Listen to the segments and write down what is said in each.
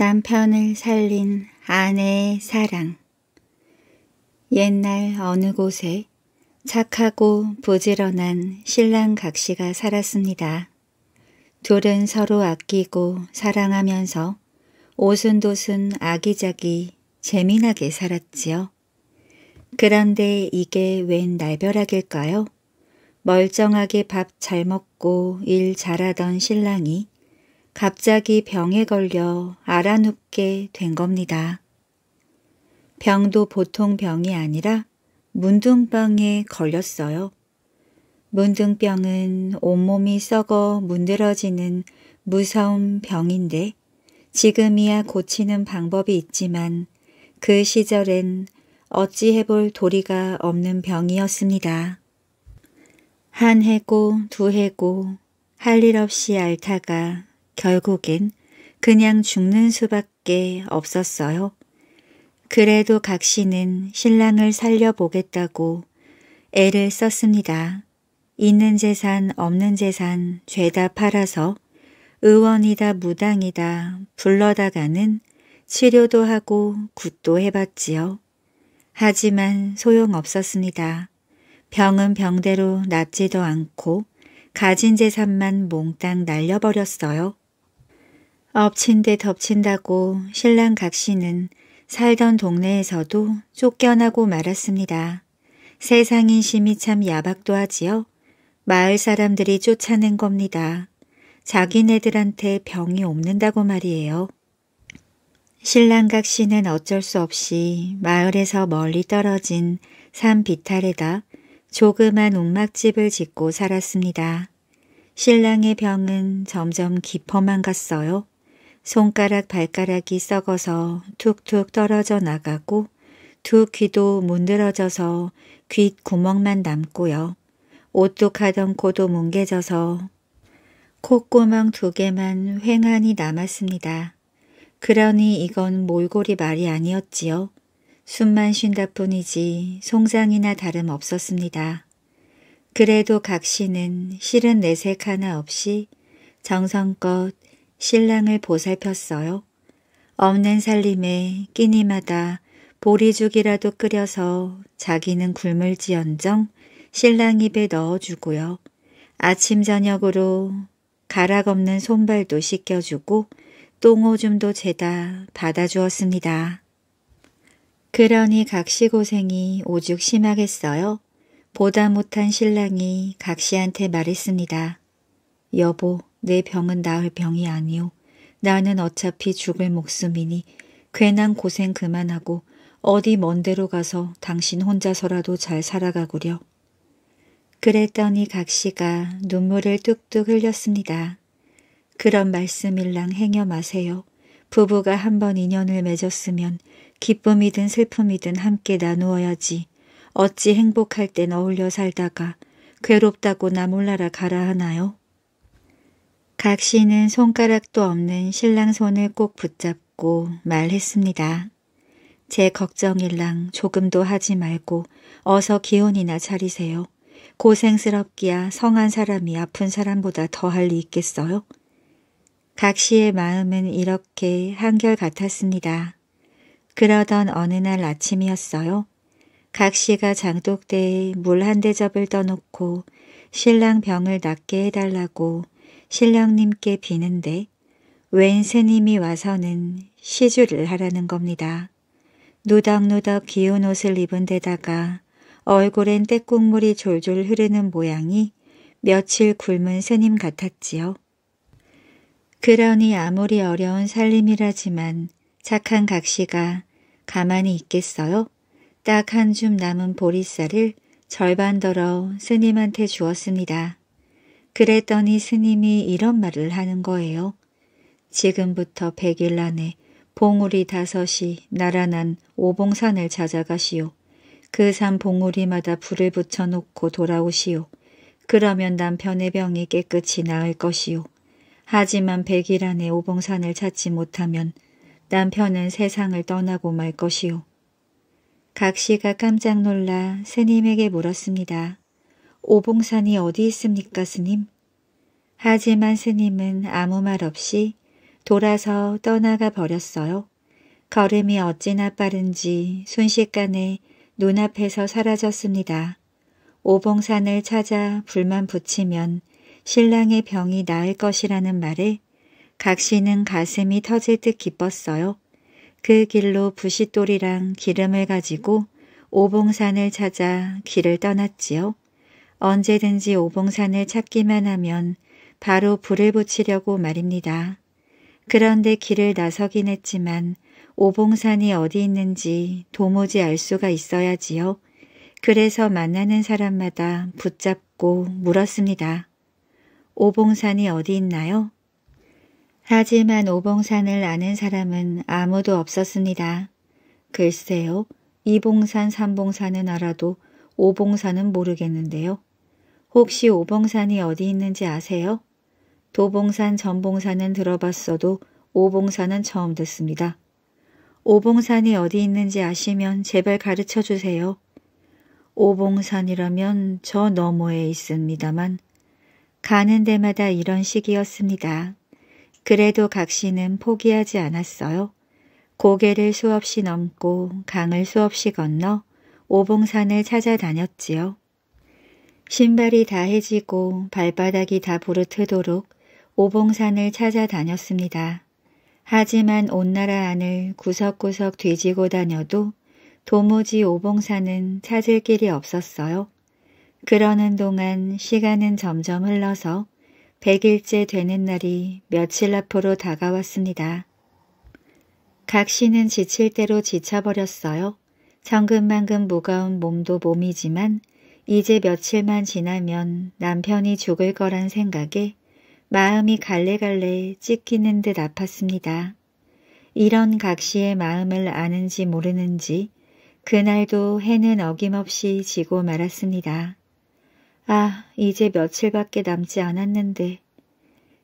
남편을 살린 아내의 사랑 옛날 어느 곳에 착하고 부지런한 신랑 각시가 살았습니다. 둘은 서로 아끼고 사랑하면서 오순도순 아기자기 재미나게 살았지요. 그런데 이게 웬 날벼락일까요? 멀쩡하게 밥 잘 먹고 일 잘하던 신랑이 갑자기 병에 걸려 알아눕게 된 겁니다. 병도 보통 병이 아니라 문둥병에 걸렸어요. 문둥병은 온몸이 썩어 문드러지는 무서운 병인데 지금이야 고치는 방법이 있지만 그 시절엔 어찌 해볼 도리가 없는 병이었습니다. 한 해고 두 해고 할 일 없이 앓다가 결국엔 그냥 죽는 수밖에 없었어요. 그래도 각 씨는 신랑을 살려보겠다고 애를 썼습니다. 있는 재산 없는 재산 죄다 팔아서 의원이다 무당이다 불러다 가는 치료도 하고 굿도 해봤지요. 하지만 소용없었습니다. 병은 병대로 낫지도 않고 가진 재산만 몽땅 날려버렸어요. 엎친 데 덮친다고 신랑 각 씨는 살던 동네에서도 쫓겨나고 말았습니다. 세상 인심이 참 야박도 하지요. 마을 사람들이 쫓아낸 겁니다. 자기네들한테 병이 옮는다고 말이에요. 신랑 각 씨는 어쩔 수 없이 마을에서 멀리 떨어진 산 비탈에다 조그만 움막집을 짓고 살았습니다. 신랑의 병은 점점 깊어만 갔어요. 손가락 발가락이 썩어서 툭툭 떨어져 나가고 두 귀도 문드러져서 귓 구멍만 남고요. 오뚝하던 코도 뭉개져서 콧구멍 두 개만 횡하니 남았습니다. 그러니 이건 몰골이 말이 아니었지요. 숨만 쉰다 뿐이지 송장이나 다름 없었습니다. 그래도 각시는 실은 내색 하나 없이 정성껏 신랑을 보살폈어요. 없는 살림에 끼니마다 보리죽이라도 끓여서 자기는 굶을지언정 신랑 입에 넣어주고요. 아침 저녁으로 가락 없는 손발도 씻겨주고 똥오줌도 죄다 받아주었습니다. 그러니 각시 고생이 오죽 심하겠어요. 보다 못한 신랑이 각시한테 말했습니다. 여보, 내 병은 나을 병이 아니오. 나는 어차피 죽을 목숨이니 괜한 고생 그만하고 어디 먼 데로 가서 당신 혼자서라도 잘 살아가구려. 그랬더니 각 씨가 눈물을 뚝뚝 흘렸습니다. 그런 말씀일랑 행여 마세요. 부부가 한번 인연을 맺었으면 기쁨이든 슬픔이든 함께 나누어야지. 어찌 행복할 땐 어울려 살다가 괴롭다고 나 몰라라 가라 하나요? 각 씨는 손가락도 없는 신랑 손을 꼭 붙잡고 말했습니다. 제 걱정일랑 조금도 하지 말고 어서 기운이나 차리세요. 고생스럽기야 성한 사람이 아픈 사람보다 더 할 리 있겠어요? 각 씨의 마음은 이렇게 한결같았습니다. 그러던 어느 날 아침이었어요. 각 씨가 장독대에 물 한 대접을 떠놓고 신랑 병을 낫게 해달라고 신령님께 비는데 웬 스님이 와서는 시주를 하라는 겁니다. 누덕누덕 기운 옷을 입은 데다가 얼굴엔 때국물이 졸졸 흐르는 모양이 며칠 굶은 스님 같았지요. 그러니 아무리 어려운 살림이라지만 착한 각시가 가만히 있겠어요? 딱 한 줌 남은 보리살을 절반더러 스님한테 주었습니다. 그랬더니 스님이 이런 말을 하는 거예요. 지금부터 백일 안에 봉우리 다섯이 날아난 오봉산을 찾아가시오. 그 산 봉우리마다 불을 붙여놓고 돌아오시오. 그러면 남편의 병이 깨끗이 나을 것이오. 하지만 백일 안에 오봉산을 찾지 못하면 남편은 세상을 떠나고 말 것이오. 각시가 깜짝 놀라 스님에게 물었습니다. 오봉산이 어디 있습니까, 스님? 하지만 스님은 아무 말 없이 돌아서 떠나가 버렸어요. 걸음이 어찌나 빠른지 순식간에 눈앞에서 사라졌습니다. 오봉산을 찾아 불만 붙이면 신랑의 병이 나을 것이라는 말에 각시는 가슴이 터질 듯 기뻤어요. 그 길로 부싯돌이랑 기름을 가지고 오봉산을 찾아 길을 떠났지요. 언제든지 오봉산을 찾기만 하면 바로 불을 붙이려고 말입니다. 그런데 길을 나서긴 했지만 오봉산이 어디 있는지 도무지 알 수가 있어야지요. 그래서 만나는 사람마다 붙잡고 물었습니다. 오봉산이 어디 있나요? 하지만 오봉산을 아는 사람은 아무도 없었습니다. 글쎄요, 이봉산, 삼봉산은 알아도 오봉산은 모르겠는데요. 혹시 오봉산이 어디 있는지 아세요? 도봉산, 전봉산은 들어봤어도 오봉산은 처음 듣습니다. 오봉산이 어디 있는지 아시면 제발 가르쳐 주세요. 오봉산이라면 저 너머에 있습니다만 가는 데마다 이런 식이었습니다. 그래도 각시는 포기하지 않았어요. 고개를 수없이 넘고 강을 수없이 건너 오봉산을 찾아다녔지요. 신발이 다 해지고 발바닥이 다 부르트도록 오봉산을 찾아다녔습니다. 하지만 온 나라 안을 구석구석 뒤지고 다녀도 도무지 오봉산은 찾을 길이 없었어요. 그러는 동안 시간은 점점 흘러서 100일째 되는 날이 며칠 앞으로 다가왔습니다. 각시는 지칠 대로 지쳐버렸어요. 천근만근 무거운 몸도 몸이지만 이제 며칠만 지나면 남편이 죽을 거란 생각에 마음이 갈래갈래 찢기는 듯 아팠습니다. 이런 각시의 마음을 아는지 모르는지 그날도 해는 어김없이 지고 말았습니다. 아, 이제 며칠밖에 남지 않았는데.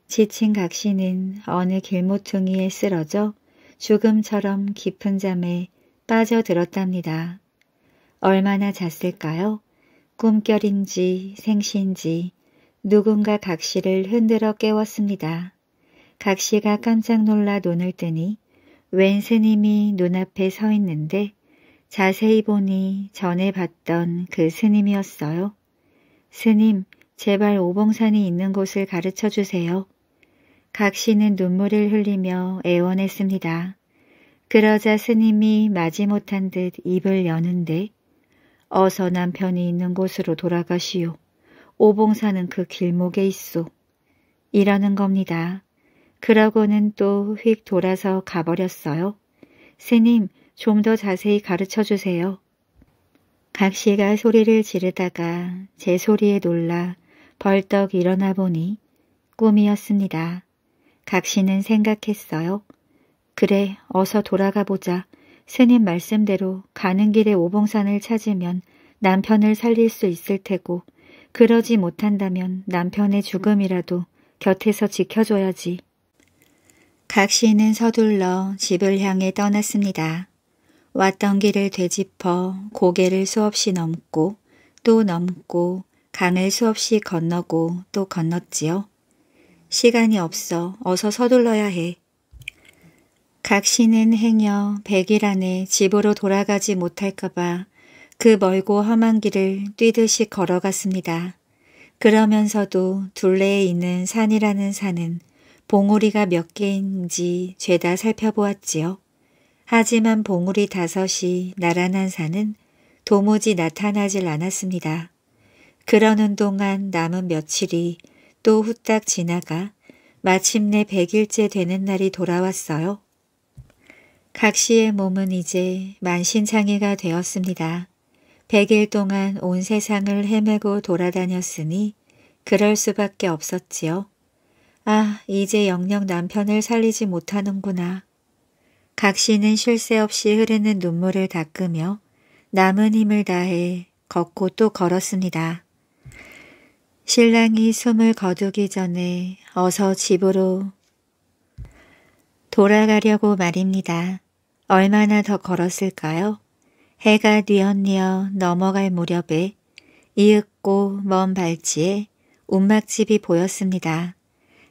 지친 각시는 어느 길모퉁이에 쓰러져 죽음처럼 깊은 잠에 빠져들었답니다. 얼마나 잤을까요? 꿈결인지 생신지 누군가 각시를 흔들어 깨웠습니다. 각시가 깜짝 놀라 눈을 뜨니 웬 스님이 눈앞에 서 있는데 자세히 보니 전에 봤던 그 스님이었어요. 스님, 제발 오봉산이 있는 곳을 가르쳐 주세요. 각시는 눈물을 흘리며 애원했습니다. 그러자 스님이 마지 못한 듯 입을 여는데 어서 남편이 있는 곳으로 돌아가시오. 오봉사는 그 길목에 있소. 이러는 겁니다. 그러고는 또 휙 돌아서 가버렸어요. 스님, 좀 더 자세히 가르쳐 주세요. 각 씨가 소리를 지르다가 제 소리에 놀라 벌떡 일어나 보니 꿈이었습니다. 각 씨는 생각했어요. 그래, 어서 돌아가 보자. 스님 말씀대로 가는 길에 오봉산을 찾으면 남편을 살릴 수 있을 테고 그러지 못한다면 남편의 죽음이라도 곁에서 지켜줘야지. 각 씨는 서둘러 집을 향해 떠났습니다. 왔던 길을 되짚어 고개를 수없이 넘고 또 넘고 강을 수없이 건너고 또 건넜지요. 시간이 없어 어서 서둘러야 해. 각시는 행여 백일 안에 집으로 돌아가지 못할까봐 그 멀고 험한 길을 뛰듯이 걸어갔습니다. 그러면서도 둘레에 있는 산이라는 산은 봉우리가 몇 개인지 죄다 살펴보았지요. 하지만 봉우리 다섯이 날아난 산은 도무지 나타나질 않았습니다. 그러는 동안 남은 며칠이 또 후딱 지나가 마침내 백일째 되는 날이 돌아왔어요. 각 씨의 몸은 이제 만신창이가 되었습니다. 100일 동안 온 세상을 헤매고 돌아다녔으니 그럴 수밖에 없었지요. 아, 이제 영영 남편을 살리지 못하는구나. 각 씨는 쉴 새 없이 흐르는 눈물을 닦으며 남은 힘을 다해 걷고 또 걸었습니다. 신랑이 숨을 거두기 전에 어서 집으로 돌아가려고 말입니다. 얼마나 더 걸었을까요? 해가 뉘엿뉘어 넘어갈 무렵에 이윽고 먼 발치에 움막집이 보였습니다.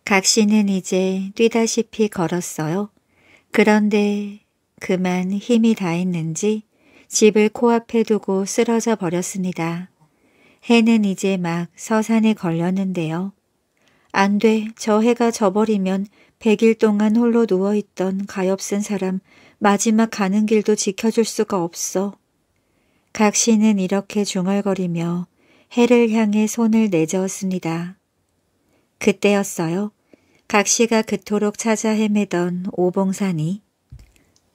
각시는 이제 뛰다시피 걸었어요. 그런데 그만 힘이 다했는지 집을 코앞에 두고 쓰러져 버렸습니다. 해는 이제 막 서산에 걸렸는데요. 안 돼, 저 해가 저버리면 100일 동안 홀로 누워있던 가엾은 사람 마지막 가는 길도 지켜줄 수가 없어. 각시는 이렇게 중얼거리며 해를 향해 손을 내저었습니다. 그때였어요. 각시가 그토록 찾아 헤매던 오봉산이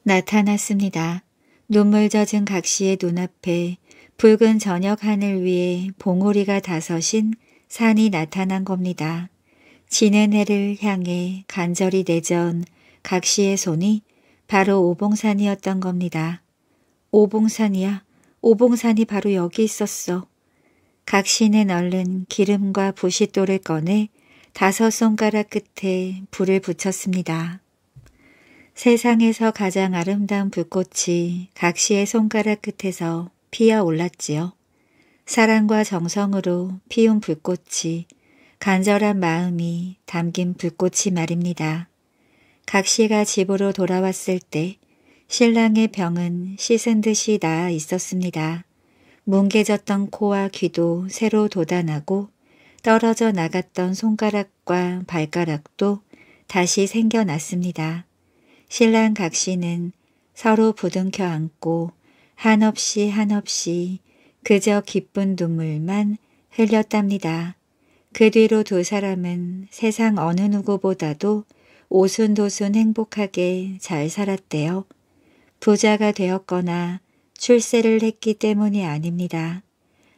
나타났습니다. 눈물 젖은 각시의 눈앞에 붉은 저녁 하늘 위에 봉오리가 다섯인 산이 나타난 겁니다. 지는 해를 향해 간절히 내전 각시의 손이 바로 오봉산이었던 겁니다. 오봉산이야. 오봉산이 바로 여기 있었어. 각 시는 얼른 기름과 부싯돌을 꺼내 다섯 손가락 끝에 불을 붙였습니다. 세상에서 가장 아름다운 불꽃이 각시의 손가락 끝에서 피어 올랐지요. 사랑과 정성으로 피운 불꽃이 간절한 마음이 담긴 불꽃이 말입니다. 각 씨가 집으로 돌아왔을 때 신랑의 병은 씻은 듯이 나아 있었습니다. 뭉개졌던 코와 귀도 새로 돋아나고 떨어져 나갔던 손가락과 발가락도 다시 생겨났습니다. 신랑 각 씨는 서로 부둥켜 안고 한없이 한없이 그저 기쁜 눈물만 흘렸답니다. 그 뒤로 두 사람은 세상 어느 누구보다도 오순도순 행복하게 잘 살았대요. 부자가 되었거나 출세를 했기 때문이 아닙니다.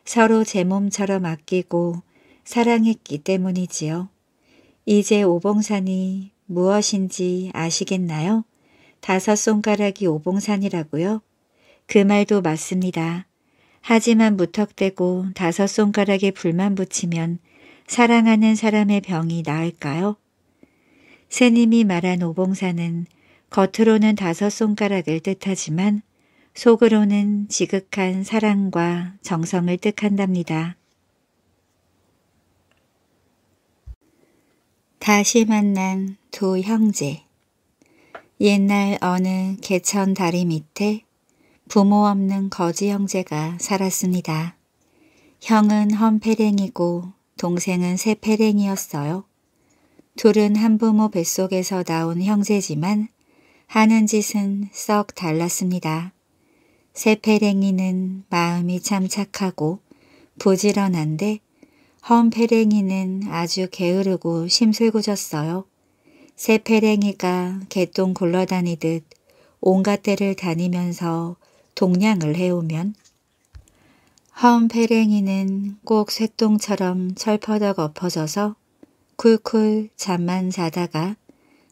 서로 제 몸처럼 아끼고 사랑했기 때문이지요. 이제 오봉산이 무엇인지 아시겠나요? 다섯 손가락이 오봉산이라고요? 그 말도 맞습니다. 하지만 무턱대고 다섯 손가락에 불만 붙이면 사랑하는 사람의 병이 나을까요? 스님이 말한 오봉사는 겉으로는 다섯 손가락을 뜻하지만 속으로는 지극한 사랑과 정성을 뜻한답니다. 다시 만난 두 형제 옛날 어느 개천 다리 밑에 부모 없는 거지 형제가 살았습니다. 형은 헌패랭이고 동생은 새패랭이었어요. 둘은 한 부모 뱃속에서 나온 형제지만 하는 짓은 썩 달랐습니다. 새페랭이는 마음이 참 착하고 부지런한데 험페랭이는 아주 게으르고 심술궂었어요. 새페랭이가 개똥 굴러다니듯 온갖 데를 다니면서 동냥을 해오면 험페랭이는 꼭쇳똥처럼 철퍼덕 엎어져서 쿨쿨 잠만 자다가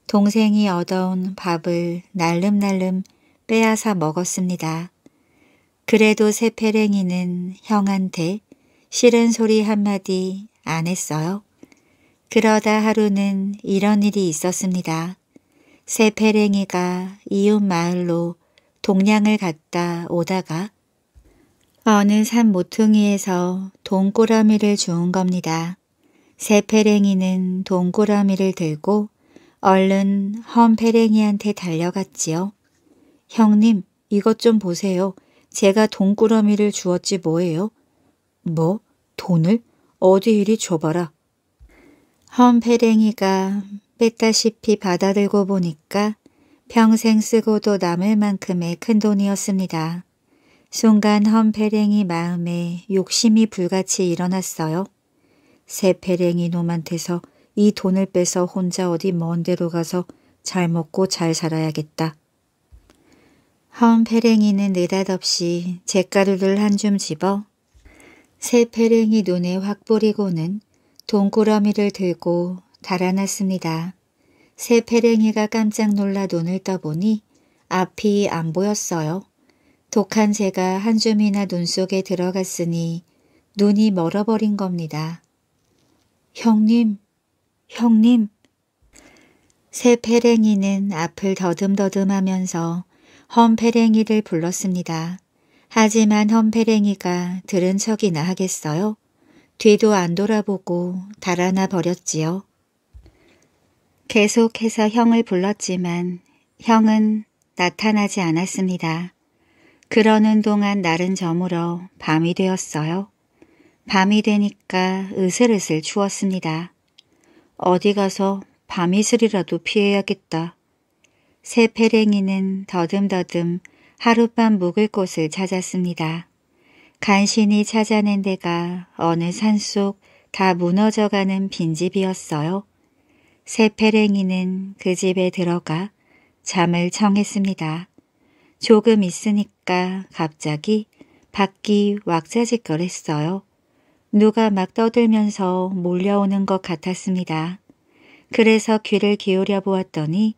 동생이 얻어온 밥을 날름날름 빼앗아 먹었습니다. 그래도 세페랭이는 형한테 싫은 소리 한마디 안 했어요. 그러다 하루는 이런 일이 있었습니다. 세페랭이가 이웃 마을로 동냥을 갔다 오다가 어느 산 모퉁이에서 동꼬라미를 주운 겁니다. 새페랭이는 동그라미를 들고 얼른 험페랭이한테 달려갔지요. 형님, 이것 좀 보세요. 제가 동그라미를 주었지 뭐예요? 뭐? 돈을? 어디 이리 줘봐라. 험페랭이가 뺐다시피 받아들고 보니까 평생 쓰고도 남을 만큼의 큰 돈이었습니다. 순간 험페랭이 마음에 욕심이 불같이 일어났어요. 세패랭이 놈한테서 이 돈을 빼서 혼자 어디 먼 데로 가서 잘 먹고 잘 살아야겠다. 헌패랭이는 느닷없이 잿가루를 한 줌 집어 세패랭이 눈에 확 뿌리고는 동그라미를 들고 달아났습니다. 세패랭이가 깜짝 놀라 눈을 떠보니 앞이 안 보였어요. 독한 새가 한 줌이나 눈 속에 들어갔으니 눈이 멀어버린 겁니다. 형님, 형님. 새 페랭이는 앞을 더듬더듬하면서 험페랭이를 불렀습니다. 하지만 험페랭이가 들은 척이나 하겠어요? 뒤도 안 돌아보고 달아나 버렸지요. 계속해서 형을 불렀지만 형은 나타나지 않았습니다. 그러는 동안 날은 저물어 밤이 되었어요. 밤이 되니까 으슬으슬 추웠습니다. 어디 가서 밤이슬이라도 피해야겠다. 새 페랭이는 더듬더듬 하룻밤 묵을 곳을 찾았습니다. 간신히 찾아낸 데가 어느 산 속 다 무너져가는 빈집이었어요. 새 페랭이는 그 집에 들어가 잠을 청했습니다. 조금 있으니까 갑자기 밖이 왁자지껄했어요. 누가 막 떠들면서 몰려오는 것 같았습니다. 그래서 귀를 기울여 보았더니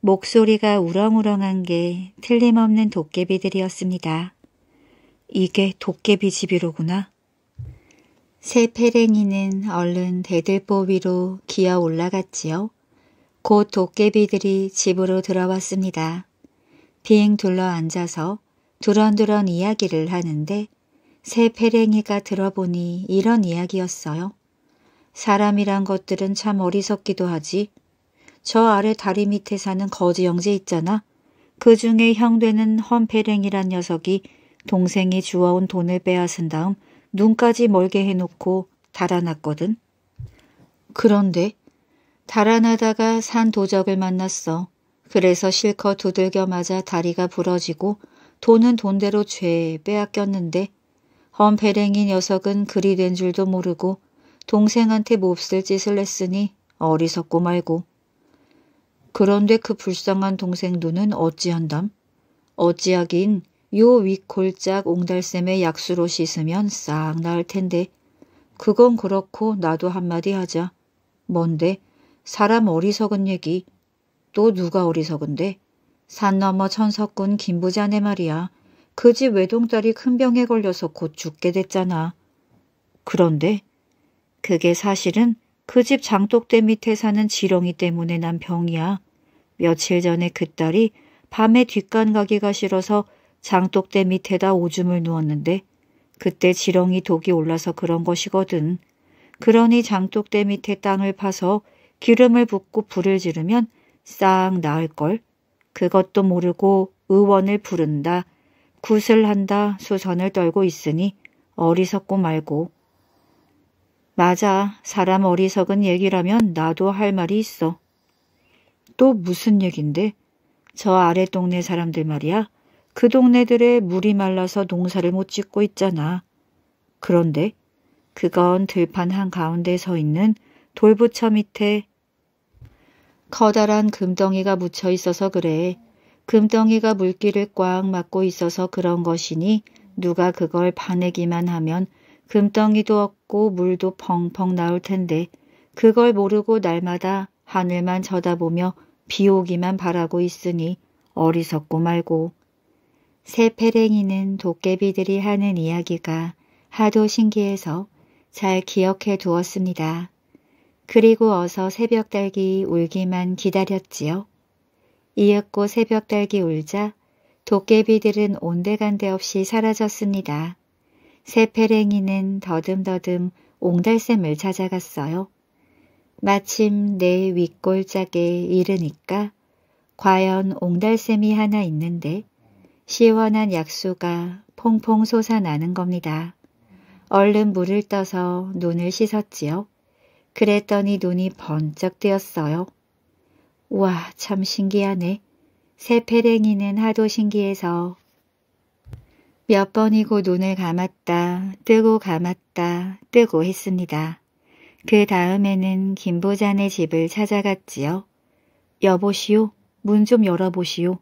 목소리가 우렁우렁한 게 틀림없는 도깨비들이었습니다. 이게 도깨비 집이로구나. 새페랭이는 얼른 대들보 위로 기어 올라갔지요. 곧 도깨비들이 집으로 들어왔습니다. 빙 둘러앉아서 두런두런 이야기를 하는데 새 페랭이가 들어보니 이런 이야기였어요. 사람이란 것들은 참 어리석기도 하지. 저 아래 다리 밑에 사는 거지 영재 있잖아. 그 중에 형되는 헌페랭이란 녀석이 동생이 주워온 돈을 빼앗은 다음 눈까지 멀게 해놓고 달아났거든. 그런데 달아나다가 산 도적을 만났어. 그래서 실컷 두들겨 맞아 다리가 부러지고 돈은 돈대로 죄에 빼앗겼는데 헌배랭이 녀석은 그리 된 줄도 모르고 동생한테 몹쓸 짓을 했으니 어리석고 말고. 그런데 그 불쌍한 동생 눈은 어찌한담? 어찌하긴 요 윗골짝 옹달샘의 약수로 씻으면 싹 나을 텐데 그건 그렇고 나도 한마디 하자. 뭔데? 사람 어리석은 얘기. 또 누가 어리석은데? 산 너머 천석군 김부자네 말이야. 그집 외동딸이 큰 병에 걸려서 곧 죽게 됐잖아. 그런데 그게 사실은 그 집 장독대 밑에 사는 지렁이 때문에 난 병이야. 며칠 전에 그 딸이 밤에 뒷간 가기가 싫어서 장독대 밑에다 오줌을 누웠는데 그때 지렁이 독이 올라서 그런 것이거든. 그러니 장독대 밑에 땅을 파서 기름을 붓고 불을 지르면 싹 나을걸. 그것도 모르고 의원을 부른다. 굿을 한다 수선을 떨고 있으니 어리석고 말고. 맞아. 사람 어리석은 얘기라면 나도 할 말이 있어. 또 무슨 얘긴데? 저 아래 동네 사람들 말이야. 그 동네들의 물이 말라서 농사를 못 짓고 있잖아. 그런데 그건 들판 한가운데 서 있는 돌부처 밑에 커다란 금덩이가 묻혀 있어서 그래. 금덩이가 물기를 꽉 막고 있어서 그런 것이니 누가 그걸 파내기만 하면 금덩이도 없고 물도 펑펑 나올 텐데 그걸 모르고 날마다 하늘만 쳐다보며 비 오기만 바라고 있으니 어리석고 말고. 새페랭이는 도깨비들이 하는 이야기가 하도 신기해서 잘 기억해 두었습니다. 그리고 어서 새벽 딸기 울기만 기다렸지요. 이윽고 새벽 달기 울자 도깨비들은 온데간데 없이 사라졌습니다. 새패랭이는 더듬더듬 옹달샘을 찾아갔어요. 마침 내 윗골짝에 이르니까 과연 옹달샘이 하나 있는데 시원한 약수가 퐁퐁 솟아나는 겁니다. 얼른 물을 떠서 눈을 씻었지요. 그랬더니 눈이 번쩍 뜨였어요. 와참 신기하네. 새페랭이는 하도 신기해서 몇 번이고 눈을 감았다 뜨고 감았다 뜨고 했습니다. 그 다음에는 김보잔의 집을 찾아갔지요. 여보시오 문 좀 열어보시오.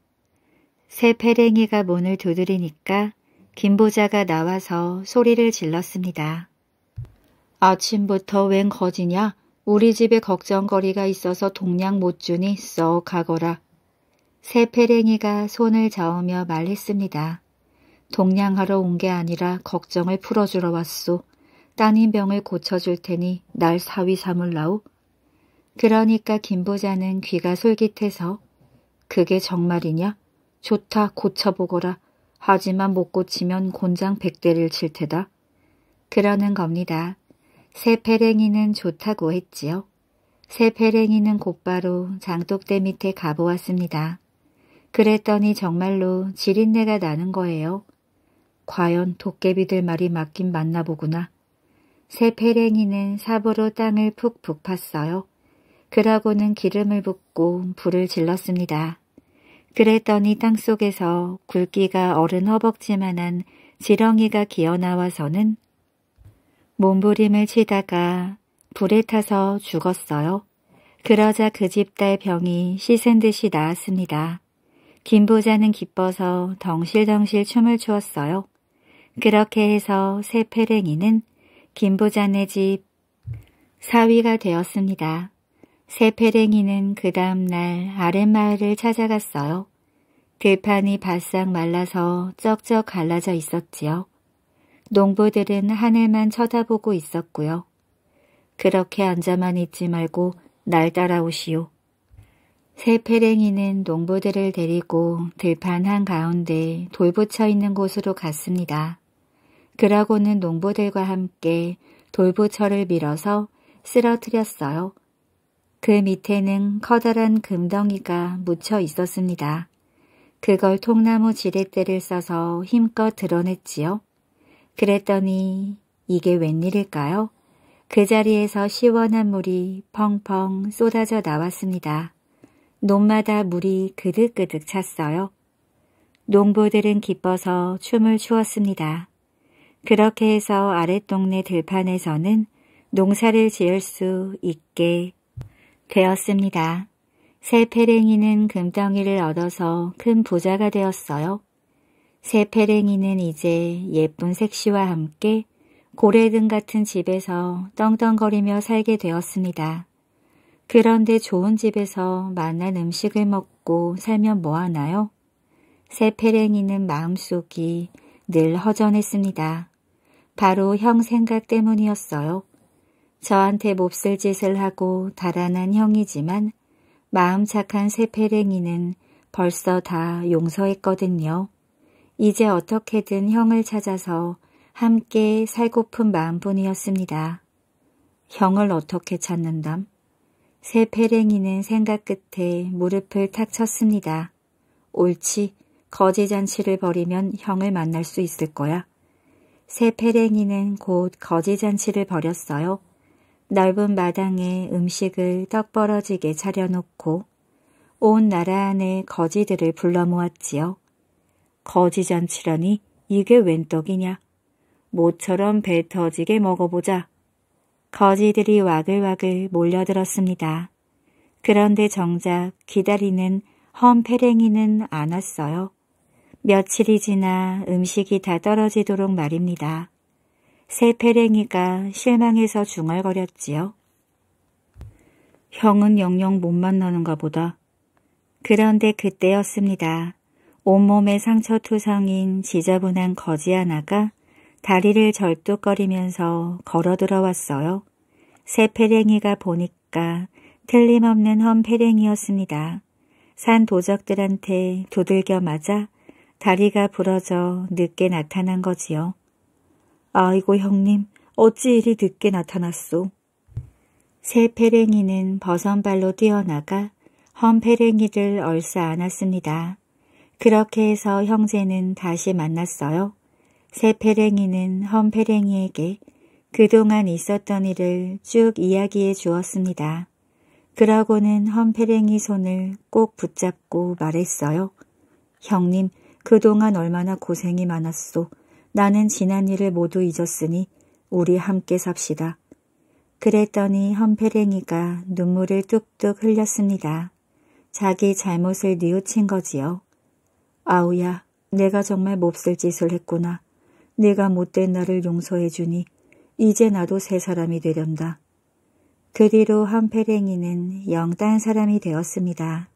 새페랭이가 문을 두드리니까 김보자가 나와서 소리를 질렀습니다. 아침부터 웬 거지냐? 우리 집에 걱정거리가 있어서 동냥 못 주니 썩 가거라. 새패랭이가 손을 저으며 말했습니다. 동냥하러 온 게 아니라 걱정을 풀어주러 왔소. 따님 병을 고쳐줄 테니 날 사위 삼을라오. 그러니까 김부자는 귀가 솔깃해서 그게 정말이냐? 좋다 고쳐보거라. 하지만 못 고치면 곤장 백대를 칠 테다. 그러는 겁니다. 새패랭이는 좋다고 했지요. 새패랭이는 곧바로 장독대 밑에 가보았습니다. 그랬더니 정말로 지린내가 나는 거예요. 과연 도깨비들 말이 맞긴 맞나 보구나. 새패랭이는 삽으로 땅을 푹푹 팠어요. 그러고는 기름을 붓고 불을 질렀습니다. 그랬더니 땅속에서 굵기가 어른 허벅지만한 지렁이가 기어나와서는 몸부림을 치다가 불에 타서 죽었어요. 그러자 그 집 딸 병이 씻은 듯이 나았습니다. 김 보자는 기뻐서 덩실덩실 춤을 추었어요. 그렇게 해서 새 페랭이는 김 보자네 집 사위가 되었습니다. 새 페랭이는 그 다음날 아랫마을을 찾아갔어요. 들판이 바싹 말라서 쩍쩍 갈라져 있었지요. 농부들은 하늘만 쳐다보고 있었고요. 그렇게 앉아만 있지 말고 날 따라오시오. 새 페랭이는 농부들을 데리고 들판 한가운데 돌붙여 있는 곳으로 갔습니다. 그러고는 농부들과 함께 돌부처를 밀어서 쓰러뜨렸어요. 그 밑에는 커다란 금덩이가 묻혀 있었습니다. 그걸 통나무 지렛대를 써서 힘껏 드러냈지요. 그랬더니 이게 웬일일까요? 그 자리에서 시원한 물이 펑펑 쏟아져 나왔습니다. 논마다 물이 그득그득 찼어요. 농부들은 기뻐서 춤을 추었습니다. 그렇게 해서 아랫동네 들판에서는 농사를 지을 수 있게 되었습니다. 새 페랭이는 금덩이를 얻어서 큰 부자가 되었어요. 새페랭이는 이제 예쁜 색시와 함께 고래등 같은 집에서 떵떵거리며 살게 되었습니다. 그런데 좋은 집에서 만난 음식을 먹고 살면 뭐하나요? 새페랭이는 마음속이 늘 허전했습니다. 바로 형 생각 때문이었어요. 저한테 몹쓸 짓을 하고 달아난 형이지만 마음 착한 새페랭이는 벌써 다 용서했거든요. 이제 어떻게든 형을 찾아서 함께 살고픈 마음뿐이었습니다. 형을 어떻게 찾는담? 새 페랭이는 생각 끝에 무릎을 탁 쳤습니다. 옳지, 거지 잔치를 벌이면 형을 만날 수 있을 거야. 새 페랭이는 곧 거지 잔치를 벌였어요. 넓은 마당에 음식을 떡 벌어지게 차려놓고 온 나라 안에 거지들을 불러 모았지요. 거지잔치라니 이게 웬 떡이냐. 모처럼 배 터지게 먹어보자. 거지들이 와글와글 몰려들었습니다. 그런데 정작 기다리는 험패랭이는 안 왔어요. 며칠이 지나 음식이 다 떨어지도록 말입니다. 새 패랭이가 실망해서 중얼거렸지요. 형은 영영 못 만나는가 보다. 그런데 그때였습니다. 온몸에 상처투성인 지저분한 거지 하나가 다리를 절뚝거리면서 걸어 들어왔어요. 새 페랭이가 보니까 틀림없는 험 페랭이였습니다. 산 도적들한테 두들겨 맞아 다리가 부러져 늦게 나타난 거지요. 아이고 형님, 어찌 이리 늦게 나타났소. 새 페랭이는 버선발로 뛰어나가 험 페랭이를 얼싸 안았습니다. 그렇게 해서 형제는 다시 만났어요. 새페랭이는 헌페랭이에게 그동안 있었던 일을 쭉 이야기해 주었습니다. 그러고는 헌페랭이 손을 꼭 붙잡고 말했어요. 형님, 그동안 얼마나 고생이 많았소. 나는 지난 일을 모두 잊었으니 우리 함께 삽시다. 그랬더니 헌페랭이가 눈물을 뚝뚝 흘렸습니다. 자기 잘못을 뉘우친 거지요. 아우야, 내가 정말 몹쓸 짓을 했구나. 내가 못된 나를 용서해 주니 이제 나도 새 사람이 되련다. 그 뒤로 한페랭이는 영 딴 사람이 되었습니다.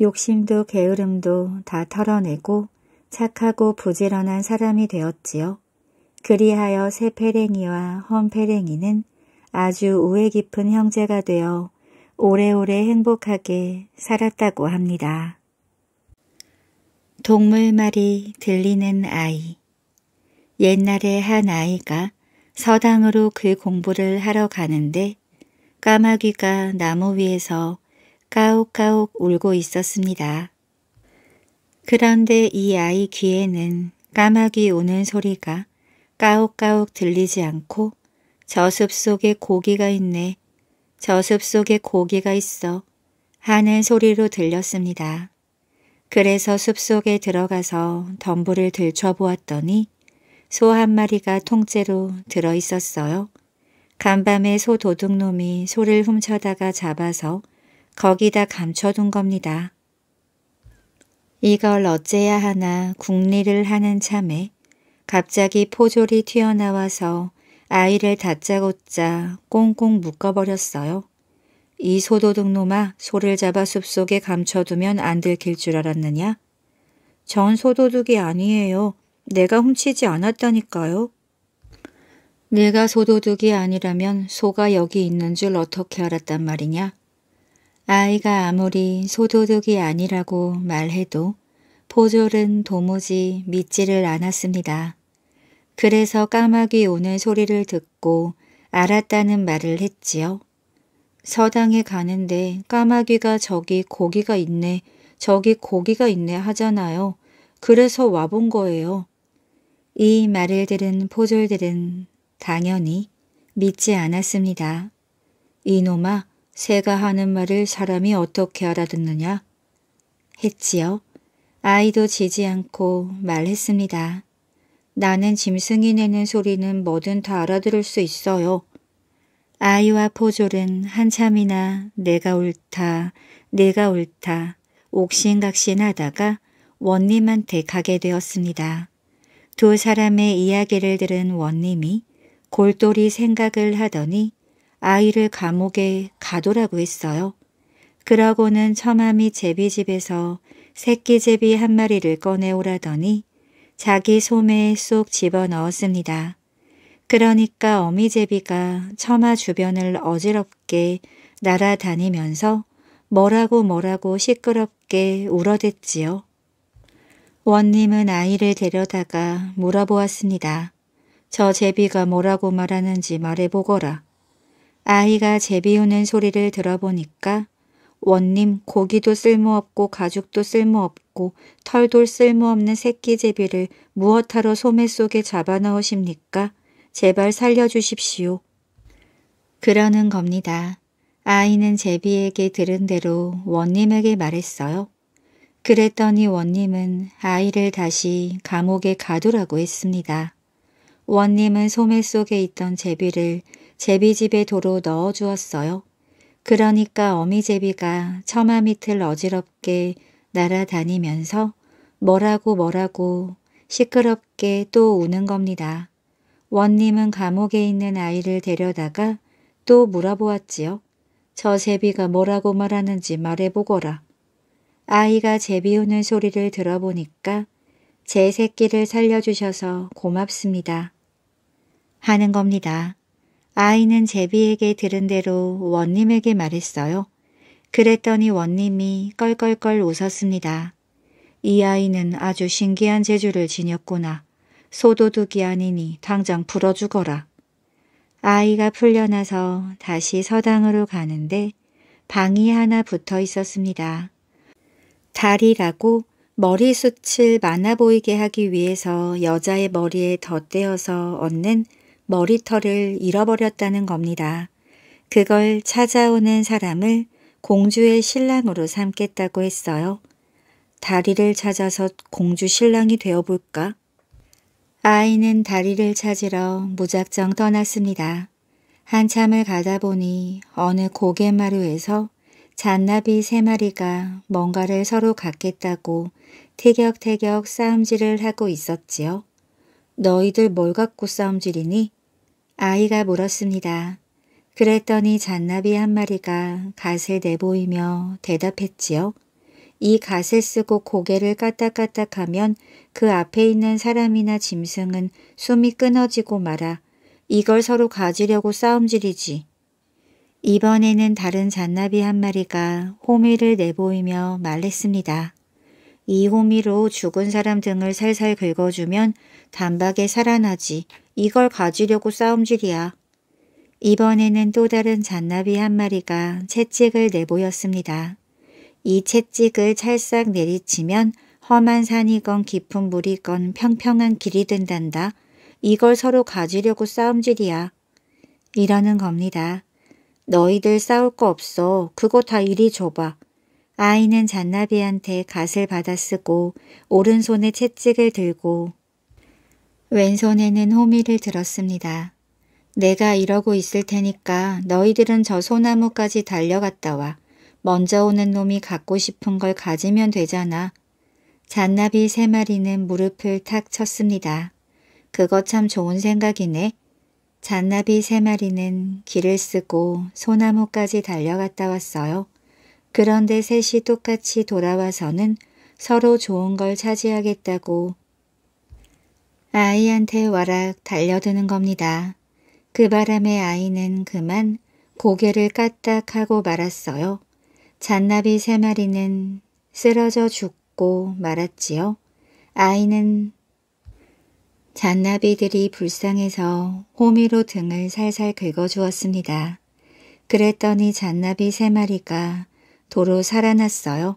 욕심도 게으름도 다 털어내고 착하고 부지런한 사람이 되었지요. 그리하여 새페랭이와 헌페랭이는 아주 우애 깊은 형제가 되어 오래오래 행복하게 살았다고 합니다. 동물말이 들리는 아이 옛날에 한 아이가 서당으로 그 공부를 하러 가는데 까마귀가 나무 위에서 까옥까옥 울고 있었습니다. 그런데 이 아이 귀에는 까마귀 우는 소리가 까옥까옥 들리지 않고 저숲 속에 고기가 있네. 저숲 속에 고기가 있어. 하는 소리로 들렸습니다. 그래서 숲속에 들어가서 덤불을 들춰보았더니 소 한 마리가 통째로 들어있었어요. 간밤에 소 도둑놈이 소를 훔쳐다가 잡아서 거기다 감춰둔 겁니다. 이걸 어째야 하나 궁리를 하는 참에 갑자기 포졸이 튀어나와서 아이를 다짜고짜 꽁꽁 묶어버렸어요. 이 소도둑놈아 소를 잡아 숲속에 감춰두면 안 들킬 줄 알았느냐? 전 소도둑이 아니에요. 내가 훔치지 않았다니까요. 내가 소도둑이 아니라면 소가 여기 있는 줄 어떻게 알았단 말이냐? 아이가 아무리 소도둑이 아니라고 말해도 포졸은 도무지 믿지를 않았습니다. 그래서 까마귀 오는 소리를 듣고 알았다는 말을 했지요. 서당에 가는데 까마귀가 저기 고기가 있네, 저기 고기가 있네 하잖아요. 그래서 와본 거예요. 이 말을 들은 포졸들은 당연히 믿지 않았습니다. 이놈아, 새가 하는 말을 사람이 어떻게 알아듣느냐? 했지요. 아이도 지지 않고 말했습니다. 나는 짐승이 내는 소리는 뭐든 다 알아들을 수 있어요. 아이와 포졸은 한참이나 내가 옳다, 내가 옳다, 옥신각신 하다가 원님한테 가게 되었습니다. 두 사람의 이야기를 들은 원님이 골똘히 생각을 하더니 아이를 감옥에 가두라고 했어요. 그러고는 처마미 제비집에서 새끼제비 한 마리를 꺼내오라더니 자기 소매에 쏙 집어넣었습니다. 그러니까 어미제비가 처마 주변을 어지럽게 날아다니면서 뭐라고 뭐라고 시끄럽게 울어댔지요. 원님은 아이를 데려다가 물어보았습니다. 저 제비가 뭐라고 말하는지 말해보거라. 아이가 제비 우는 소리를 들어보니까 원님 고기도 쓸모없고 가죽도 쓸모없고 털도 쓸모없는 새끼 제비를 무엇하러 소매 속에 잡아넣으십니까? 제발 살려주십시오. 그러는 겁니다. 아이는 제비에게 들은 대로 원님에게 말했어요. 그랬더니 원님은 아이를 다시 감옥에 가두라고 했습니다. 원님은 소매 속에 있던 제비를 제비집에 도로 넣어주었어요. 그러니까 어미제비가 처마 밑을 어지럽게 날아다니면서 뭐라고 뭐라고 시끄럽게 또 우는 겁니다. 원님은 감옥에 있는 아이를 데려다가 또 물어보았지요. 저 제비가 뭐라고 말하는지 말해보거라. 아이가 제비 우는 소리를 들어보니까 제 새끼를 살려주셔서 고맙습니다. 하는 겁니다. 아이는 제비에게 들은 대로 원님에게 말했어요. 그랬더니 원님이 껄껄껄 웃었습니다. 이 아이는 아주 신기한 재주를 지녔구나. 소도둑이 아니니 당장 불어 죽어라. 아이가 풀려나서 다시 서당으로 가는데 방이 하나 붙어 있었습니다. 다리라고 머리숱을 많아 보이게 하기 위해서 여자의 머리에 덧대어서 얻는 머리털을 잃어버렸다는 겁니다. 그걸 찾아오는 사람을 공주의 신랑으로 삼겠다고 했어요. 다리를 찾아서 공주 신랑이 되어볼까? 아이는 다리를 찾으러 무작정 떠났습니다. 한참을 가다 보니 어느 고갯 마루에서 잔나비 세 마리가 뭔가를 서로 갖겠다고 티격태격 싸움질을 하고 있었지요. 너희들 뭘 갖고 싸움질이니? 아이가 물었습니다. 그랬더니 잔나비 한 마리가 갓을 내보이며 대답했지요. 이 갓을 쓰고 고개를 까딱까딱하면 그 앞에 있는 사람이나 짐승은 숨이 끊어지고 말아 이걸 서로 가지려고 싸움질이지. 이번에는 다른 잔나비 한 마리가 호미를 내보이며 말했습니다. 이 호미로 죽은 사람 등을 살살 긁어주면 단박에 살아나지. 이걸 가지려고 싸움질이야. 이번에는 또 다른 잔나비 한 마리가 채찍을 내보였습니다. 이 채찍을 찰싹 내리치면 험한 산이건 깊은 물이건 평평한 길이 된단다. 이걸 서로 가지려고 싸움질이야. 이러는 겁니다. 너희들 싸울 거 없어. 그거 다 이리 줘봐. 아이는 잔나비한테 갓을 받아쓰고 오른손에 채찍을 들고 왼손에는 호미를 들었습니다. 내가 이러고 있을 테니까 너희들은 저 소나무까지 달려갔다 와. 먼저 오는 놈이 갖고 싶은 걸 가지면 되잖아. 잔나비 세 마리는 무릎을 탁 쳤습니다. 그거 참 좋은 생각이네. 잔나비 세 마리는 길을 쓰고 소나무까지 달려갔다 왔어요. 그런데 셋이 똑같이 돌아와서는 서로 좋은 걸 차지하겠다고 아이한테 와락 달려드는 겁니다. 그 바람에 아이는 그만 고개를 까딱하고 말았어요. 잔나비 세 마리는 쓰러져 죽고 말았지요. 아이는 잔나비들이 불쌍해서 호미로 등을 살살 긁어주었습니다. 그랬더니 잔나비 세 마리가 도로 살아났어요.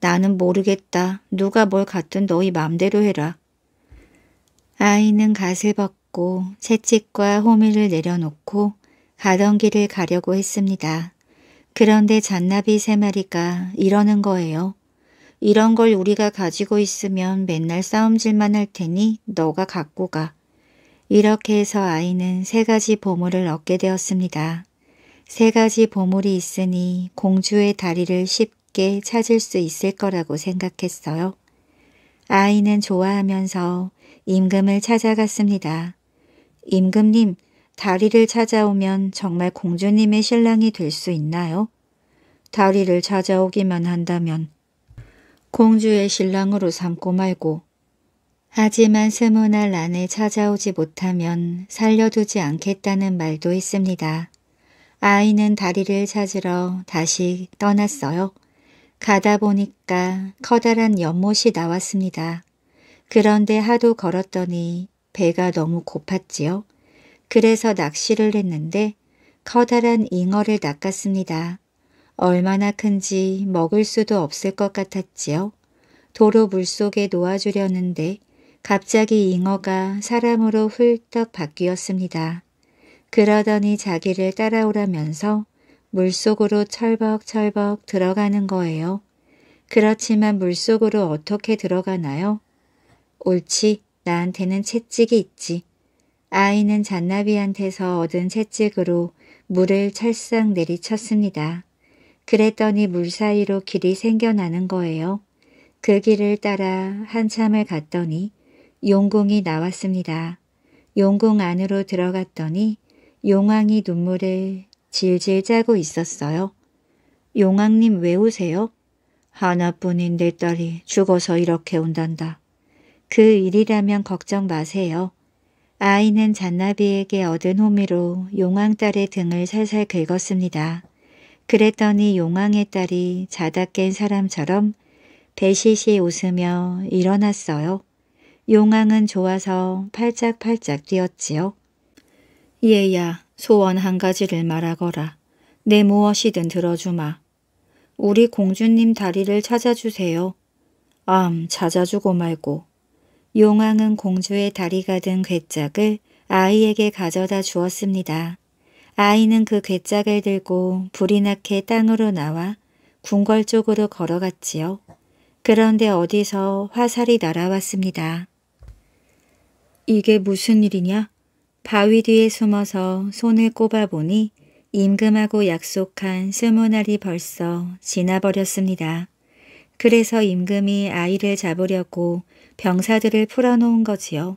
나는 모르겠다. 누가 뭘 갖든 너희 맘대로 해라. 아이는 갓을 벗고 채찍과 호미를 내려놓고 가던 길을 가려고 했습니다. 그런데 잔나비 세 마리가 이러는 거예요. 이런 걸 우리가 가지고 있으면 맨날 싸움질만 할 테니 너가 갖고 가. 이렇게 해서 아이는 세 가지 보물을 얻게 되었습니다. 세 가지 보물이 있으니 공주의 다리를 쉽게 찾을 수 있을 거라고 생각했어요. 아이는 좋아하면서 임금을 찾아갔습니다. 임금님, 다리를 찾아오면 정말 공주님의 신랑이 될 수 있나요? 다리를 찾아오기만 한다면 공주의 신랑으로 삼고 말고 하지만 스무 날 안에 찾아오지 못하면 살려두지 않겠다는 말도 있습니다. 아이는 다리를 찾으러 다시 떠났어요. 가다 보니까 커다란 연못이 나왔습니다. 그런데 하도 걸었더니 배가 너무 고팠지요. 그래서 낚시를 했는데 커다란 잉어를 낚았습니다. 얼마나 큰지 먹을 수도 없을 것 같았지요. 도로 물속에 놓아주려는데 갑자기 잉어가 사람으로 훌떡 바뀌었습니다. 그러더니 자기를 따라오라면서 물속으로 철벅철벅 들어가는 거예요. 그렇지만 물속으로 어떻게 들어가나요? 옳지, 나한테는 채찍이 있지. 아이는 잔나비한테서 얻은 채찍으로 물을 찰싹 내리쳤습니다. 그랬더니 물 사이로 길이 생겨나는 거예요. 그 길을 따라 한참을 갔더니 용궁이 나왔습니다. 용궁 안으로 들어갔더니 용왕이 눈물을 질질 짜고 있었어요. 용왕님 왜 우세요? 하나뿐인 내 딸이 죽어서 이렇게 온단다. 그 일이라면 걱정 마세요. 아이는 잔나비에게 얻은 호미로 용왕 딸의 등을 살살 긁었습니다. 그랬더니 용왕의 딸이 자다 깬 사람처럼 배시시 웃으며 일어났어요. 용왕은 좋아서 팔짝팔짝 뛰었지요. 얘야, 소원 한 가지를 말하거라. 내 무엇이든 들어주마. 우리 공주님 다리를 찾아주세요. 암, 찾아주고 말고. 용왕은 공주의 다리가 든 괴짝을 아이에게 가져다 주었습니다. 아이는 그 괴짝을 들고 불이 나게 땅으로 나와 궁궐 쪽으로 걸어갔지요. 그런데 어디서 화살이 날아왔습니다. 이게 무슨 일이냐? 바위 뒤에 숨어서 손을 꼽아보니 임금하고 약속한 스무 날이 벌써 지나버렸습니다. 그래서 임금이 아이를 잡으려고 병사들을 풀어놓은 거지요.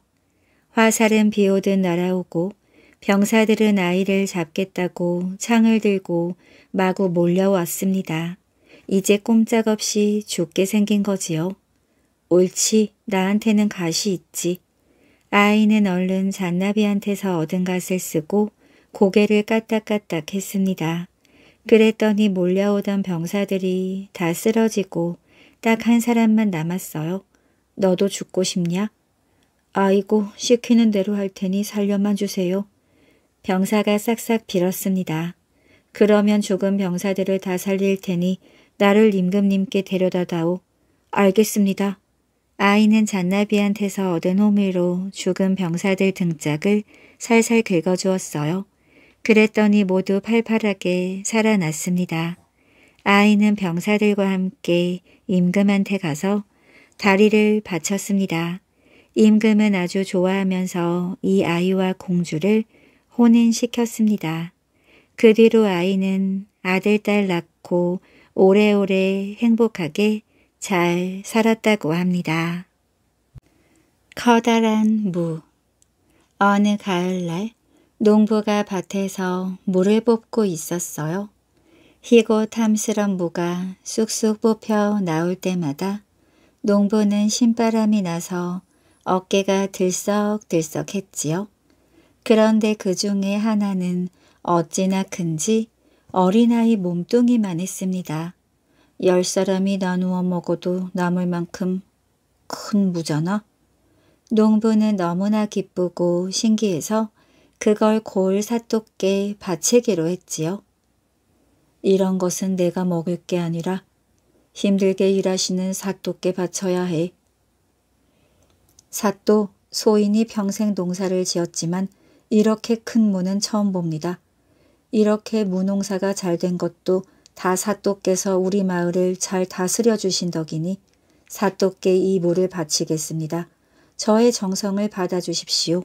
화살은 비오듯 날아오고 병사들은 아이를 잡겠다고 창을 들고 마구 몰려왔습니다. 이제 꼼짝없이 죽게 생긴 거지요. 옳지, 나한테는 가시 있지. 아이는 얼른 잔나비한테서 얻은 갓을 쓰고 고개를 까딱까딱 했습니다. 그랬더니 몰려오던 병사들이 다 쓰러지고 딱 한 사람만 남았어요. 너도 죽고 싶냐? 아이고 시키는 대로 할 테니 살려만 주세요. 병사가 싹싹 빌었습니다. 그러면 조금 병사들을 다 살릴 테니 나를 임금님께 데려다다오. 알겠습니다. 아이는 잔나비한테서 얻은 호미로 죽은 병사들 등짝을 살살 긁어주었어요. 그랬더니 모두 팔팔하게 살아났습니다. 아이는 병사들과 함께 임금한테 가서 다리를 바쳤습니다. 임금은 아주 좋아하면서 이 아이와 공주를 혼인시켰습니다. 그 뒤로 아이는 아들, 딸 낳고 오래오래 행복하게 잘 살았다고 합니다. 커다란 무 어느 가을날 농부가 밭에서 물을 뽑고 있었어요. 희고 탐스런 무가 쑥쑥 뽑혀 나올 때마다 농부는 신바람이 나서 어깨가 들썩들썩했지요. 그런데 그 중에 하나는 어찌나 큰지 어린아이 몸뚱이만 했습니다. 열 사람이 나누어 먹어도 남을 만큼 큰 무잖아. 농부는 너무나 기쁘고 신기해서 그걸 골 사또께 바치기로 했지요. 이런 것은 내가 먹을 게 아니라 힘들게 일하시는 사또께 바쳐야 해. 사또, 소인이 평생 농사를 지었지만 이렇게 큰 문은 처음 봅니다. 이렇게 무농사가 잘 된 것도 다 사또께서 우리 마을을 잘 다스려 주신 덕이니 사또께 이 무를 바치겠습니다. 저의 정성을 받아주십시오.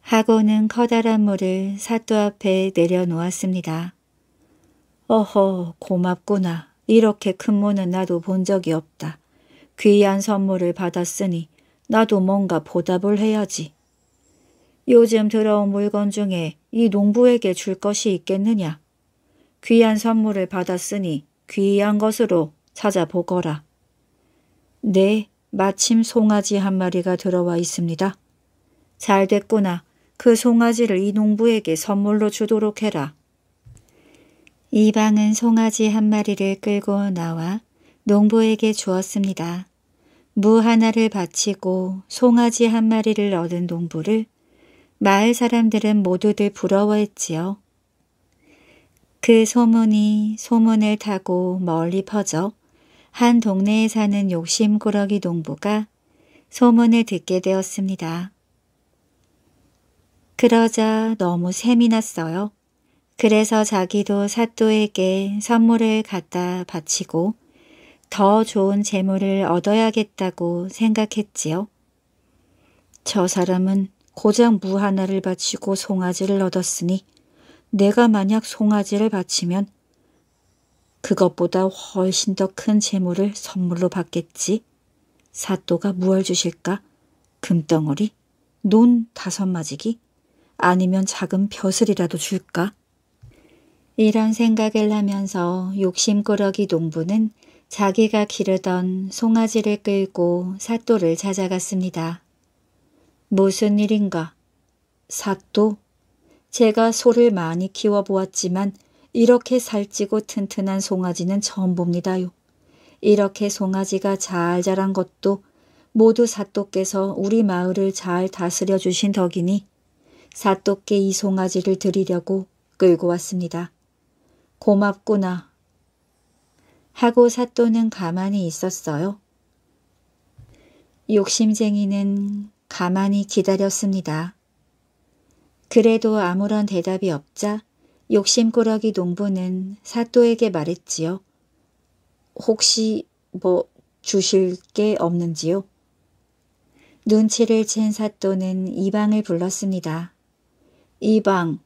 하고는 커다란 물을 사또 앞에 내려놓았습니다. 어허 고맙구나. 이렇게 큰 문은 나도 본 적이 없다. 귀한 선물을 받았으니 나도 뭔가 보답을 해야지. 요즘 들어온 물건 중에 이 농부에게 줄 것이 있겠느냐. 귀한 선물을 받았으니 귀한 것으로 찾아보거라. 네, 마침 송아지 한 마리가 들어와 있습니다. 잘 됐구나. 그 송아지를 이 농부에게 선물로 주도록 해라. 이방은 송아지 한 마리를 끌고 나와 농부에게 주었습니다. 무 하나를 바치고 송아지 한 마리를 얻은 농부를 마을 사람들은 모두들 부러워했지요. 그 소문이 소문을 타고 멀리 퍼져 한 동네에 사는 욕심꾸러기 농부가 소문을 듣게 되었습니다. 그러자 너무 샘이 났어요. 그래서 자기도 사또에게 선물을 갖다 바치고 더 좋은 재물을 얻어야겠다고 생각했지요. 저 사람은 고작 무 하나를 바치고 송아지를 얻었으니 내가 만약 송아지를 바치면 그것보다 훨씬 더 큰 재물을 선물로 받겠지. 사또가 무얼 주실까? 금덩어리? 논 다섯 마지기? 아니면 작은 벼슬이라도 줄까? 이런 생각을 하면서 욕심꾸러기 농부는 자기가 기르던 송아지를 끌고 사또를 찾아갔습니다. 무슨 일인가? 사또? 제가 소를 많이 키워보았지만 이렇게 살찌고 튼튼한 송아지는 처음 봅니다요. 이렇게 송아지가 잘 자란 것도 모두 사또께서 우리 마을을 잘 다스려 주신 덕이니 사또께 이 송아지를 드리려고 끌고 왔습니다. 고맙구나. 하고 사또는 가만히 있었어요. 욕심쟁이는 가만히 기다렸습니다. 그래도 아무런 대답이 없자 욕심꾸러기 농부는 사또에게 말했지요. 혹시 뭐 주실 게 없는지요? 눈치를 챈 사또는 이방을 불렀습니다. 이방,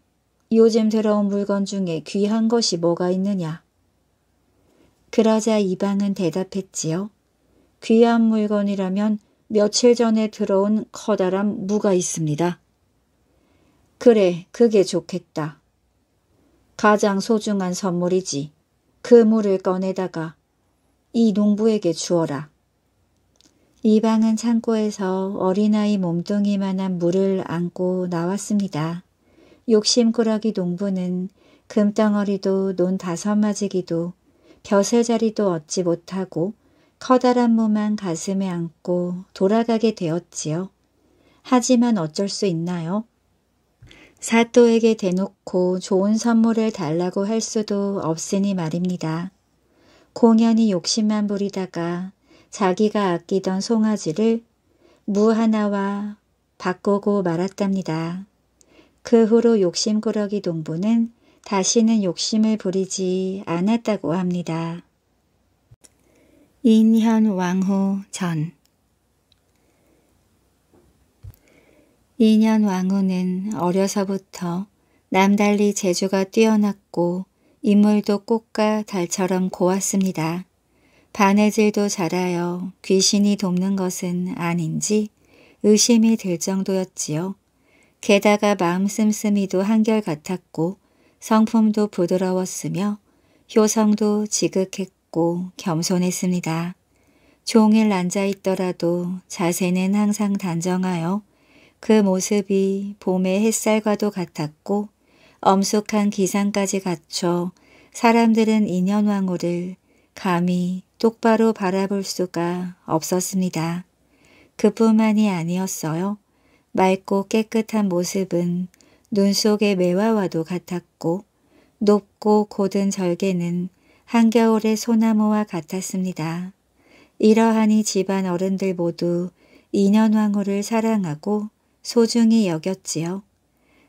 요즘들어온 물건 중에 귀한 것이 뭐가 있느냐? 그러자 이방은 대답했지요. 귀한 물건이라면 며칠 전에 들어온 커다란 무가 있습니다. 그래, 그게 좋겠다. 가장 소중한 선물이지. 그 무를 꺼내다가 이 농부에게 주어라. 이방은 창고에서 어린아이 몸뚱이만한 물을 안고 나왔습니다. 욕심꾸러기 농부는 금덩어리도 논 다섯 마지기도 벼슬 자리도 얻지 못하고 커다란 몸만 가슴에 안고 돌아가게 되었지요. 하지만 어쩔 수 있나요? 사또에게 대놓고 좋은 선물을 달라고 할 수도 없으니 말입니다. 공연히 욕심만 부리다가 자기가 아끼던 송아지를 무 하나와 바꾸고 말았답니다. 그 후로 욕심꾸러기 동부는 다시는 욕심을 부리지 않았다고 합니다. 인현 왕후 전 인현 왕후는 어려서부터 남달리 재주가 뛰어났고 인물도 꽃과 달처럼 고왔습니다. 바느질도 잘하여 귀신이 돕는 것은 아닌지 의심이 들 정도였지요. 게다가 마음 씀씀이도 한결같았고 성품도 부드러웠으며 효성도 지극했고 겸손했습니다. 종일 앉아있더라도 자세는 항상 단정하여 그 모습이 봄의 햇살과도 같았고 엄숙한 기상까지 갖춰 사람들은 인연왕후를 감히 똑바로 바라볼 수가 없었습니다. 그뿐만이 아니었어요. 맑고 깨끗한 모습은 눈 속의 매화와도 같았고 높고 곧은 절개는 한겨울의 소나무와 같았습니다. 이러하니 집안 어른들 모두 인연왕후를 사랑하고 소중히 여겼지요.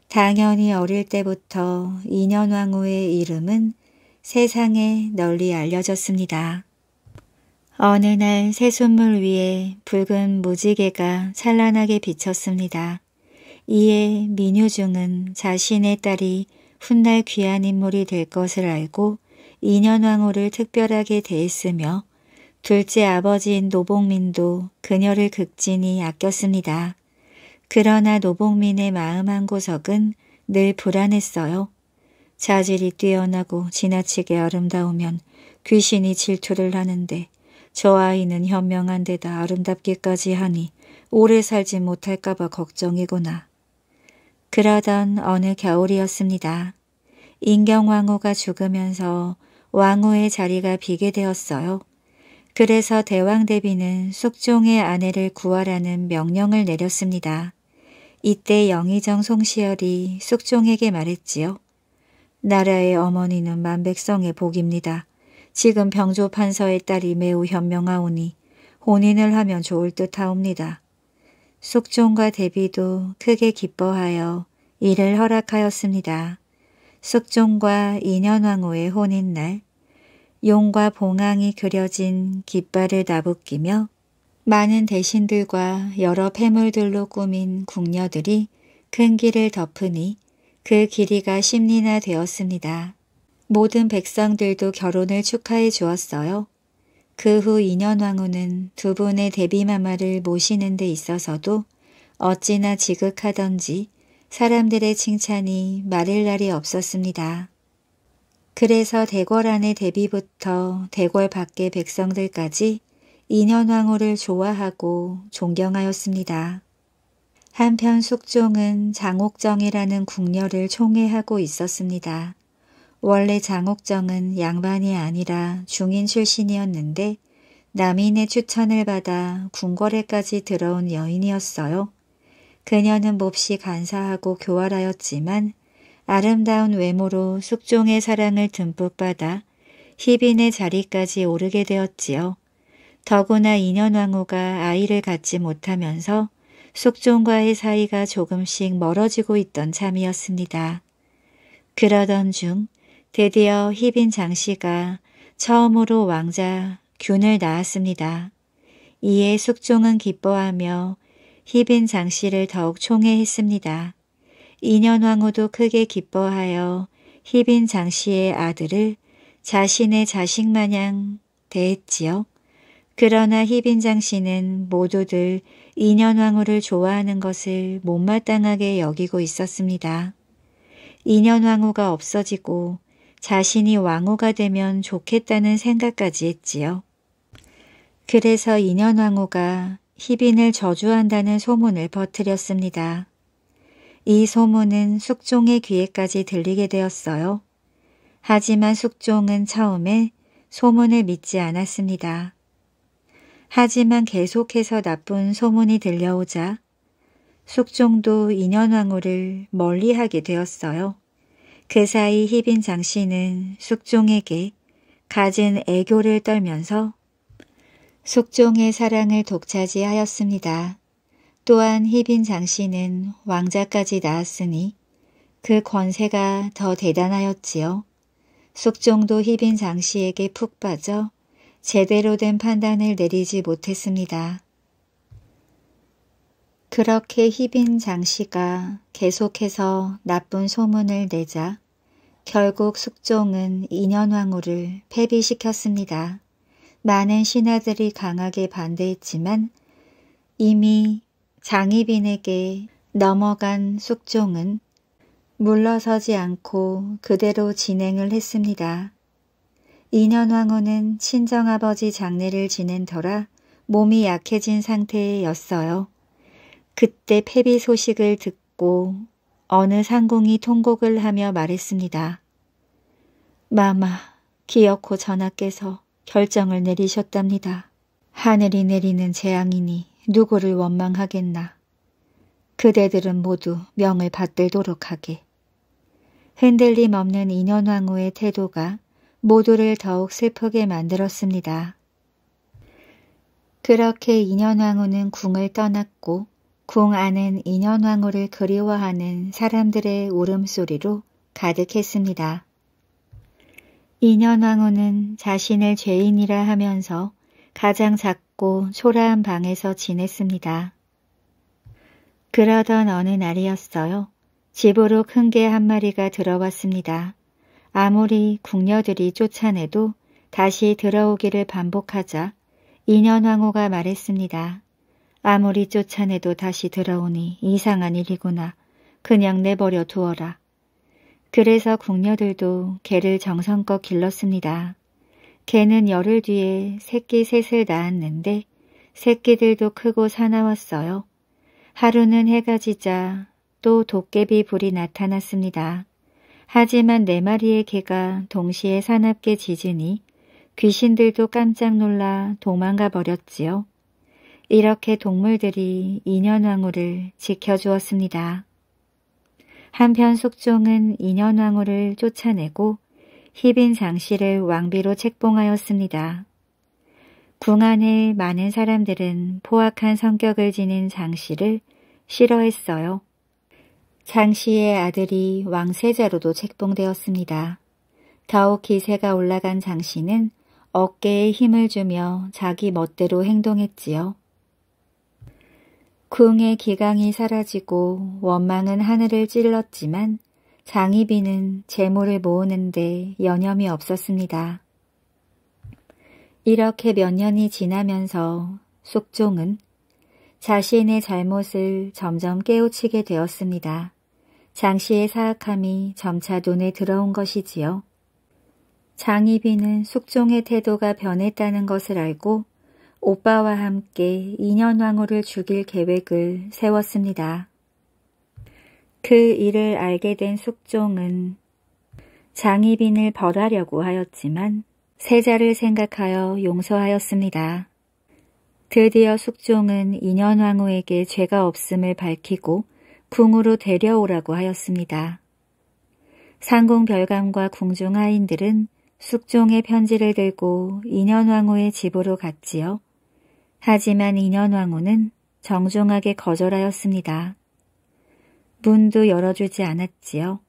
당연히 어릴 때부터 인연왕후의 이름은 세상에 널리 알려졌습니다. 어느 날 새순물 위에 붉은 무지개가 찬란하게 비쳤습니다. 이에 민효중은 자신의 딸이 훗날 귀한 인물이 될 것을 알고 인현왕후를 특별하게 대했으며 둘째 아버지인 노봉민도 그녀를 극진히 아꼈습니다. 그러나 노봉민의 마음 한 구석은 늘 불안했어요. 자질이 뛰어나고 지나치게 아름다우면 귀신이 질투를 하는데 저 아이는 현명한 데다 아름답게까지 하니 오래 살지 못할까 봐 걱정이구나. 그러던 어느 겨울이었습니다. 인경왕후가 죽으면서 왕후의 자리가 비게 되었어요. 그래서 대왕 대비는 숙종의 아내를 구하라는 명령을 내렸습니다. 이때 영의정 송시열이 숙종에게 말했지요. 나라의 어머니는 만백성의 복입니다. 지금 병조 판서의 딸이 매우 현명하오니 혼인을 하면 좋을 듯하옵니다. 숙종과 대비도 크게 기뻐하여 이를 허락하였습니다. 숙종과 인현왕후의 혼인날 용과 봉황이 그려진 깃발을 나부끼며 많은 대신들과 여러 폐물들로 꾸민 궁녀들이 큰 길을 덮으니 그 길이가 십리나 되었습니다. 모든 백성들도 결혼을 축하해 주었어요. 그 후 인현 왕후는 두 분의 데뷔마마를 모시는 데 있어서도 어찌나 지극하던지 사람들의 칭찬이 마를 날이 없었습니다. 그래서 대궐 안의 데뷔부터 대궐 밖의 백성들까지 인현왕후를 좋아하고 존경하였습니다. 한편 숙종은 장옥정이라는 궁녀를 총애하고 있었습니다. 원래 장옥정은 양반이 아니라 중인 출신이었는데 남인의 추천을 받아 궁궐에까지 들어온 여인이었어요. 그녀는 몹시 간사하고 교활하였지만 아름다운 외모로 숙종의 사랑을 듬뿍 받아 희빈의 자리까지 오르게 되었지요. 더구나 인현왕후가 아이를 갖지 못하면서 숙종과의 사이가 조금씩 멀어지고 있던 참이었습니다. 그러던 중 드디어 희빈 장씨가 처음으로 왕자 균을 낳았습니다. 이에 숙종은 기뻐하며 희빈 장씨를 더욱 총애했습니다. 인현왕후도 크게 기뻐하여 희빈 장씨의 아들을 자신의 자식 마냥 대했지요. 그러나 희빈 장씨는 모두들 인현왕후를 좋아하는 것을 못마땅하게 여기고 있었습니다. 인현왕후가 없어지고 자신이 왕후가 되면 좋겠다는 생각까지 했지요. 그래서 인현왕후가 희빈을 저주한다는 소문을 퍼뜨렸습니다. 이 소문은 숙종의 귀에까지 들리게 되었어요. 하지만 숙종은 처음에 소문을 믿지 않았습니다. 하지만 계속해서 나쁜 소문이 들려오자 숙종도 인현왕후를 멀리하게 되었어요. 그 사이 희빈 장씨는 숙종에게 가진 애교를 떨면서 숙종의 사랑을 독차지하였습니다. 또한 희빈 장씨는 왕자까지 낳았으니 그 권세가 더 대단하였지요. 숙종도 희빈 장씨에게 푹 빠져 제대로 된 판단을 내리지 못했습니다. 그렇게 희빈 장씨가 계속해서 나쁜 소문을 내자 결국 숙종은 인현왕후를 폐비시켰습니다. 많은 신하들이 강하게 반대했지만 이미 장희빈에게 넘어간 숙종은 물러서지 않고 그대로 진행을 했습니다. 인현왕후는 친정아버지 장례를 지낸 터라 몸이 약해진 상태였어요. 그때 패비 소식을 듣고 어느 상공이 통곡을 하며 말했습니다. 마마, 기어코 전하께서 결정을 내리셨답니다. 하늘이 내리는 재앙이니 누구를 원망하겠나. 그대들은 모두 명을 받들도록 하게. 흔들림 없는 인현왕후의 태도가 모두를 더욱 슬프게 만들었습니다. 그렇게 인현왕후는 궁을 떠났고 궁 안은 인현왕후를 그리워하는 사람들의 울음소리로 가득했습니다. 인현왕후는 자신을 죄인이라 하면서 가장 작고 초라한 방에서 지냈습니다. 그러던 어느 날이었어요. 집으로 큰 개 한 마리가 들어왔습니다. 아무리 궁녀들이 쫓아내도 다시 들어오기를 반복하자 인현왕후가 말했습니다. 아무리 쫓아내도 다시 들어오니 이상한 일이구나. 그냥 내버려 두어라. 그래서 궁녀들도 개를 정성껏 길렀습니다. 개는 열흘 뒤에 새끼 셋을 낳았는데 새끼들도 크고 사나웠어요. 하루는 해가 지자 또 도깨비 불이 나타났습니다. 하지만 네 마리의 개가 동시에 사납게 짖으니 귀신들도 깜짝 놀라 도망가 버렸지요. 이렇게 동물들이 인현왕후를 지켜주었습니다. 한편 숙종은 인현왕후를 쫓아내고 희빈 장씨를 왕비로 책봉하였습니다. 궁 안에 많은 사람들은 포악한 성격을 지닌 장씨를 싫어했어요. 장씨의 아들이 왕세자로도 책봉되었습니다. 더욱 기세가 올라간 장씨는 어깨에 힘을 주며 자기 멋대로 행동했지요. 궁의 기강이 사라지고 원망은 하늘을 찔렀지만 장희빈은 재물을 모으는데 여념이 없었습니다. 이렇게 몇 년이 지나면서 숙종은 자신의 잘못을 점점 깨우치게 되었습니다. 장씨의 사악함이 점차 눈에 들어온 것이지요. 장희빈은 숙종의 태도가 변했다는 것을 알고 오빠와 함께 인현왕후를 죽일 계획을 세웠습니다. 그 일을 알게 된 숙종은 장희빈을 벌하려고 하였지만 세자를 생각하여 용서하였습니다. 드디어 숙종은 인현왕후에게 죄가 없음을 밝히고 궁으로 데려오라고 하였습니다. 상공별감과 궁중하인들은 숙종의 편지를 들고 인현왕후의 집으로 갔지요. 하지만 인현왕후는 정중하게 거절하였습니다. 문도 열어주지 않았지요.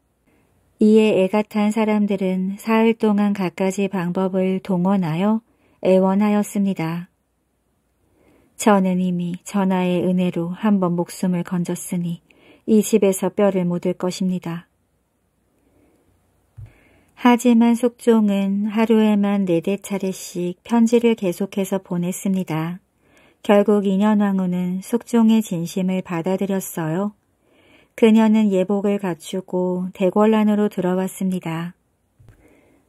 이에 애가 탄 사람들은 사흘 동안 갖가지 방법을 동원하여 애원하였습니다. 저는 이미 전하의 은혜로 한 번 목숨을 건졌으니 이 집에서 뼈를 묻을 것입니다. 하지만 숙종은 하루에만 네 대 차례씩 편지를 계속해서 보냈습니다. 결국 인현왕후는 숙종의 진심을 받아들였어요. 그녀는 예복을 갖추고 대궐란으로 들어왔습니다.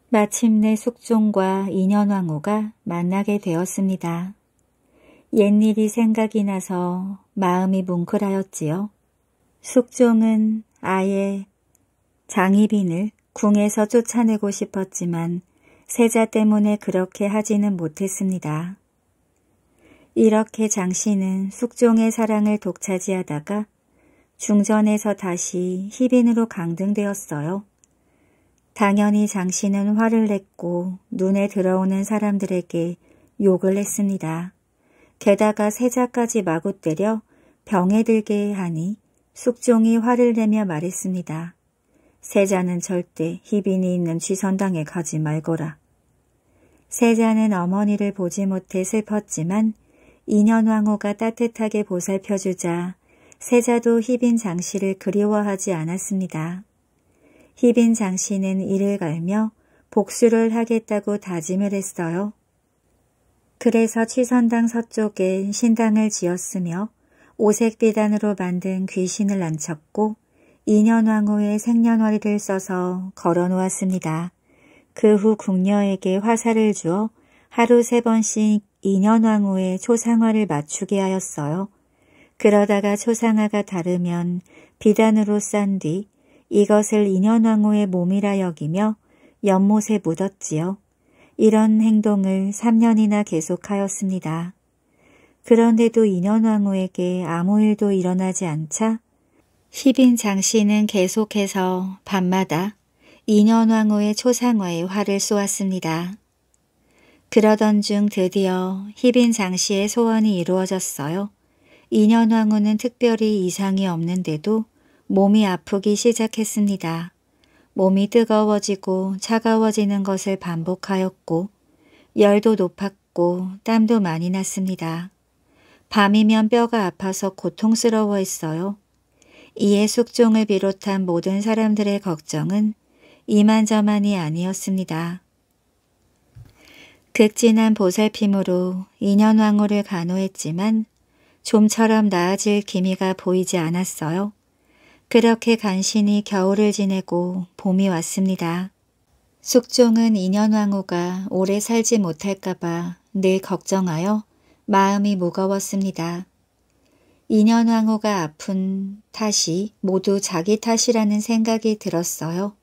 마침내 숙종과 인현왕후가 만나게 되었습니다. 옛일이 생각이 나서 마음이 뭉클하였지요. 숙종은 아예 장희빈을 궁에서 쫓아내고 싶었지만 세자 때문에 그렇게 하지는 못했습니다. 이렇게 장씨는 숙종의 사랑을 독차지하다가 중전에서 다시 희빈으로 강등되었어요. 당연히 장씨는 화를 냈고 눈에 들어오는 사람들에게 욕을 했습니다. 게다가 세자까지 마구 때려 병에 들게 하니 숙종이 화를 내며 말했습니다. 세자는 절대 희빈이 있는 취선당에 가지 말거라. 세자는 어머니를 보지 못해 슬펐지만 인현왕후가 따뜻하게 보살펴주자 세자도 희빈 장씨를 그리워하지 않았습니다. 희빈 장씨는 이를 갈며 복수를 하겠다고 다짐을 했어요. 그래서 취선당 서쪽에 신당을 지었으며 오색비단으로 만든 귀신을 안쳤고 인현왕후의 생년월일을 써서 걸어놓았습니다. 그 후 궁녀에게 화살을 주어 하루 세 번씩 인현왕후의 초상화를 맞추게 하였어요. 그러다가 초상화가 다르면 비단으로 싼 뒤 이것을 인현왕후의 몸이라 여기며 연못에 묻었지요. 이런 행동을 3년이나 계속하였습니다. 그런데도 인현왕후에게 아무 일도 일어나지 않자 희빈 장씨는 계속해서 밤마다 인현왕후의 초상화에 화를 쏘았습니다. 그러던 중 드디어 희빈 장씨의 소원이 이루어졌어요. 인년왕후는 특별히 이상이 없는데도 몸이 아프기 시작했습니다. 몸이 뜨거워지고 차가워지는 것을 반복하였고 열도 높았고 땀도 많이 났습니다. 밤이면 뼈가 아파서 고통스러워했어요. 이에 숙종을 비롯한 모든 사람들의 걱정은 이만저만이 아니었습니다. 극진한 보살핌으로 인연왕후를 간호했지만 좀처럼 나아질 기미가 보이지 않았어요. 그렇게 간신히 겨울을 지내고 봄이 왔습니다. 숙종은 인연왕후가 오래 살지 못할까봐 늘 걱정하여 마음이 무거웠습니다. 인연왕후가 아픈 탓이 모두 자기 탓이라는 생각이 들었어요.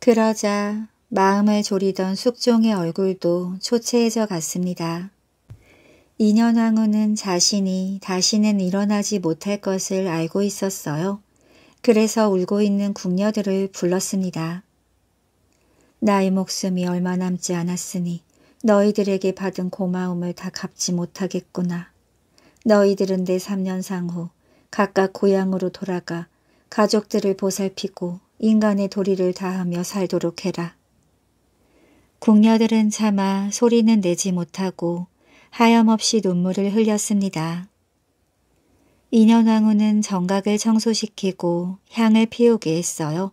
그러자 마음을 졸이던 숙종의 얼굴도 초췌해져 갔습니다. 인연왕후는 자신이 다시는 일어나지 못할 것을 알고 있었어요. 그래서 울고 있는 궁녀들을 불렀습니다. 나의 목숨이 얼마 남지 않았으니 너희들에게 받은 고마움을 다 갚지 못하겠구나. 너희들은 내 3년상 후 각각 고향으로 돌아가 가족들을 보살피고 인간의 도리를 다하며 살도록 해라. 궁녀들은 차마 소리는 내지 못하고 하염없이 눈물을 흘렸습니다. 인현왕후는 정각을 청소시키고 향을 피우게 했어요.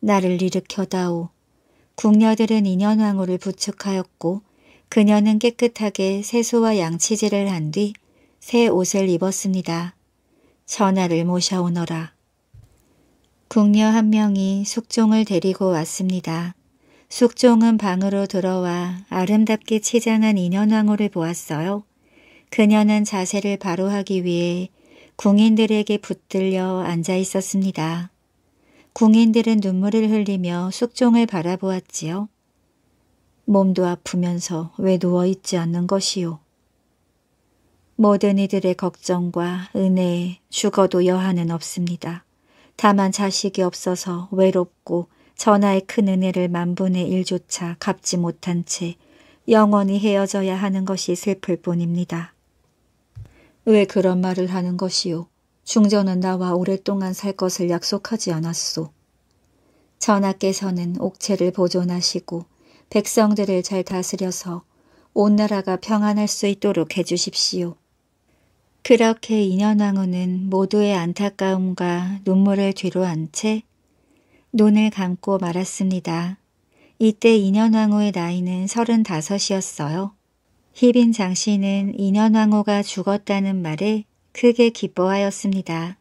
나를 일으켜다오. 궁녀들은 인현왕후를 부축하였고 그녀는 깨끗하게 세수와 양치질을 한 뒤 새 옷을 입었습니다. 전하를 모셔오너라. 궁녀 한 명이 숙종을 데리고 왔습니다. 숙종은 방으로 들어와 아름답게 치장한 인현왕후를 보았어요. 그녀는 자세를 바로하기 위해 궁인들에게 붙들려 앉아 있었습니다. 궁인들은 눈물을 흘리며 숙종을 바라보았지요. 몸도 아프면서 왜 누워있지 않는 것이요. 모든 이들의 걱정과 은혜에 죽어도 여한은 없습니다. 다만 자식이 없어서 외롭고 전하의 큰 은혜를 만분의 일조차 갚지 못한 채 영원히 헤어져야 하는 것이 슬플 뿐입니다. 왜 그런 말을 하는 것이요? 중전은 나와 오랫동안 살 것을 약속하지 않았소. 전하께서는 옥체를 보존하시고 백성들을 잘 다스려서 온 나라가 평안할 수 있도록 해주십시오. 그렇게 인연왕후는 모두의 안타까움과 눈물을 뒤로한 채 눈을 감고 말았습니다. 이때 인현왕후의 나이는 35이었어요. 희빈 장씨는 인현왕후가 죽었다는 말에 크게 기뻐하였습니다.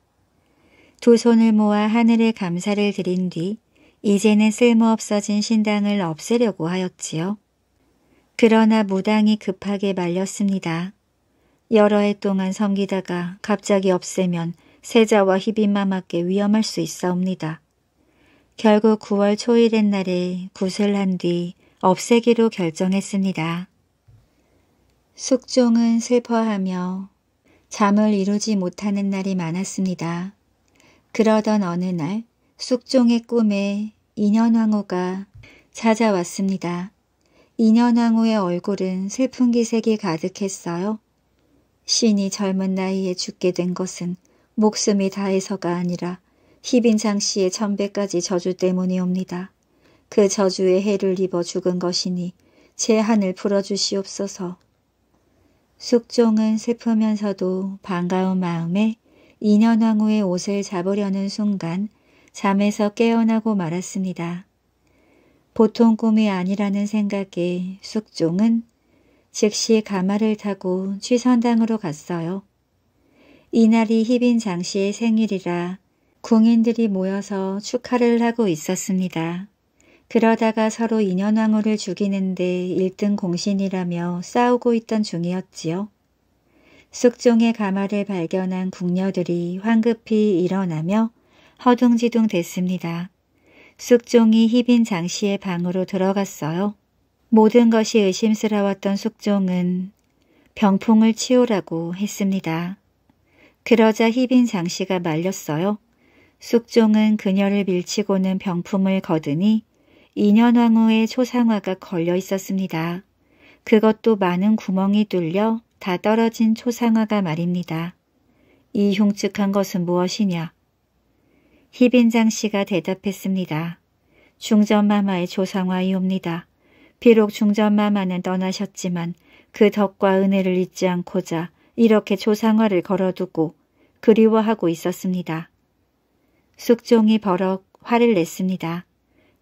두 손을 모아 하늘에 감사를 드린 뒤 이제는 쓸모없어진 신당을 없애려고 하였지요. 그러나 무당이 급하게 말렸습니다. 여러 해 동안 섬기다가 갑자기 없애면 세자와 희빈마마께 위험할 수 있사옵니다. 결국 9월 초일의 날에 구슬한 뒤 없애기로 결정했습니다. 숙종은 슬퍼하며 잠을 이루지 못하는 날이 많았습니다. 그러던 어느 날 숙종의 꿈에 인현왕후가 찾아왔습니다. 인현왕후의 얼굴은 슬픈 기색이 가득했어요. 신이 젊은 나이에 죽게 된 것은 목숨이 다해서가 아니라 희빈장 씨의 천배까지 저주 때문이옵니다. 그 저주의 해를 입어 죽은 것이니 제 한을 풀어주시옵소서. 숙종은 슬프면서도 반가운 마음에 인현왕후의 옷을 잡으려는 순간 잠에서 깨어나고 말았습니다. 보통 꿈이 아니라는 생각에 숙종은 즉시 가마를 타고 취선당으로 갔어요. 이날이 희빈 장씨의 생일이라 궁인들이 모여서 축하를 하고 있었습니다. 그러다가 서로 인현왕후를 죽이는데 1등 공신이라며 싸우고 있던 중이었지요. 숙종의 가마를 발견한 궁녀들이 황급히 일어나며 허둥지둥 됐습니다. 숙종이 희빈 장씨의 방으로 들어갔어요. 모든 것이 의심스러웠던 숙종은 병풍을 치우라고 했습니다. 그러자 희빈 장씨가 말렸어요. 숙종은 그녀를 밀치고는 병품을 거드니 2년 왕후의 초상화가 걸려 있었습니다. 그것도 많은 구멍이 뚫려 다 떨어진 초상화가 말입니다. 이 흉측한 것은 무엇이냐? 희빈장 씨가 대답했습니다. 중전마마의 조상화이옵니다. 비록 중전마마는 떠나셨지만 그 덕과 은혜를 잊지 않고자 이렇게 조상화를 걸어두고 그리워하고 있었습니다. 숙종이 버럭 화를 냈습니다.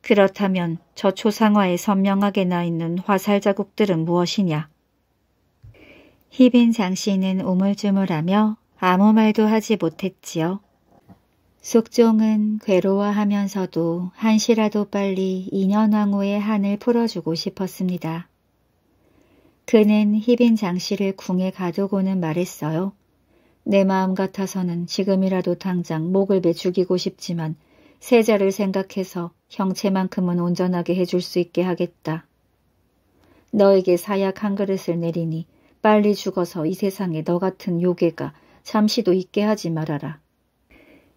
그렇다면 저 초상화에 선명하게 나 있는 화살 자국들은 무엇이냐? 희빈 장씨는 우물쭈물하며 아무 말도 하지 못했지요. 숙종은 괴로워하면서도 한시라도 빨리 인현왕후의 한을 풀어주고 싶었습니다. 그는 희빈 장씨를 궁에 가두고는 말했어요. 내 마음 같아서는 지금이라도 당장 목을 베 죽이고 싶지만 세자를 생각해서 형체만큼은 온전하게 해줄 수 있게 하겠다. 너에게 사약 한 그릇을 내리니 빨리 죽어서 이 세상에 너 같은 요괴가 잠시도 있게 하지 말아라.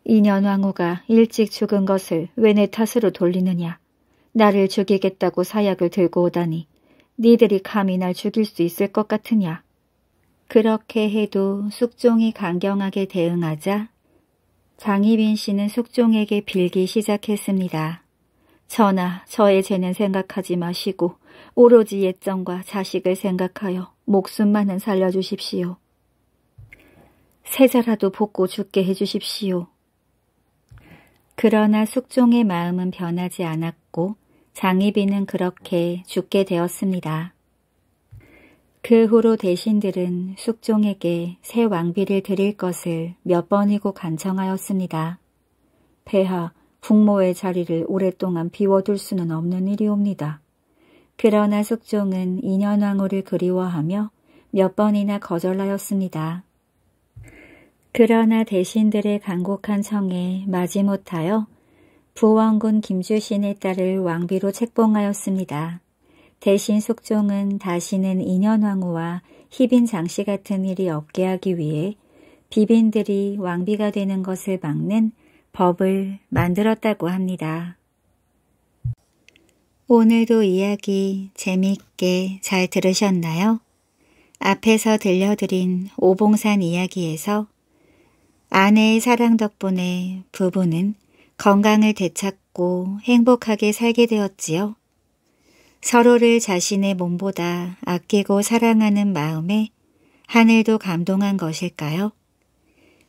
이년 왕후가 일찍 죽은 것을 왜 내 탓으로 돌리느냐. 나를 죽이겠다고 사약을 들고 오다니 니들이 감히 날 죽일 수 있을 것 같으냐. 그렇게 해도 숙종이 강경하게 대응하자 장희빈 씨는 숙종에게 빌기 시작했습니다. 전하, 저의 죄는 생각하지 마시고 오로지 예정과 자식을 생각하여 목숨만은 살려주십시오. 세자라도 복고 죽게 해주십시오. 그러나 숙종의 마음은 변하지 않았고 장희빈은 그렇게 죽게 되었습니다. 그 후로 대신들은 숙종에게 새 왕비를 드릴 것을 몇 번이고 간청하였습니다. 폐하, 국모의 자리를 오랫동안 비워둘 수는 없는 일이옵니다. 그러나 숙종은 인현왕후를 그리워하며 몇 번이나 거절하였습니다. 그러나 대신들의 간곡한 청에 마지못하여 부원군 김주신의 딸을 왕비로 책봉하였습니다. 대신 숙종은 다시는 인현왕후와 희빈 장씨 같은 일이 없게 하기 위해 비빈들이 왕비가 되는 것을 막는 법을 만들었다고 합니다. 오늘도 이야기 재미있게잘 들으셨나요? 앞에서 들려드린 오봉산 이야기에서 아내의 사랑 덕분에 부부는 건강을 되찾고 행복하게 살게 되었지요. 서로를 자신의 몸보다 아끼고 사랑하는 마음에 하늘도 감동한 것일까요?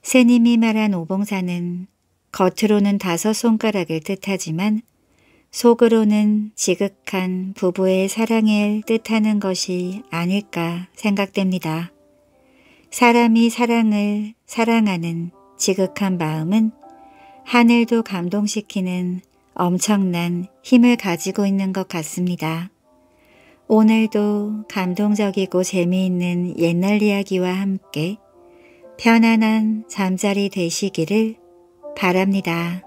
새님이 말한 오봉사는 겉으로는 다섯 손가락을 뜻하지만 속으로는 지극한 부부의 사랑을 뜻하는 것이 아닐까 생각됩니다. 사람이 사랑을 사랑하는 지극한 마음은 하늘도 감동시키는 엄청난 힘을 가지고 있는 것 같습니다. 오늘도 감동적이고 재미있는 옛날 이야기와 함께 편안한 잠자리 되시기를 바랍니다.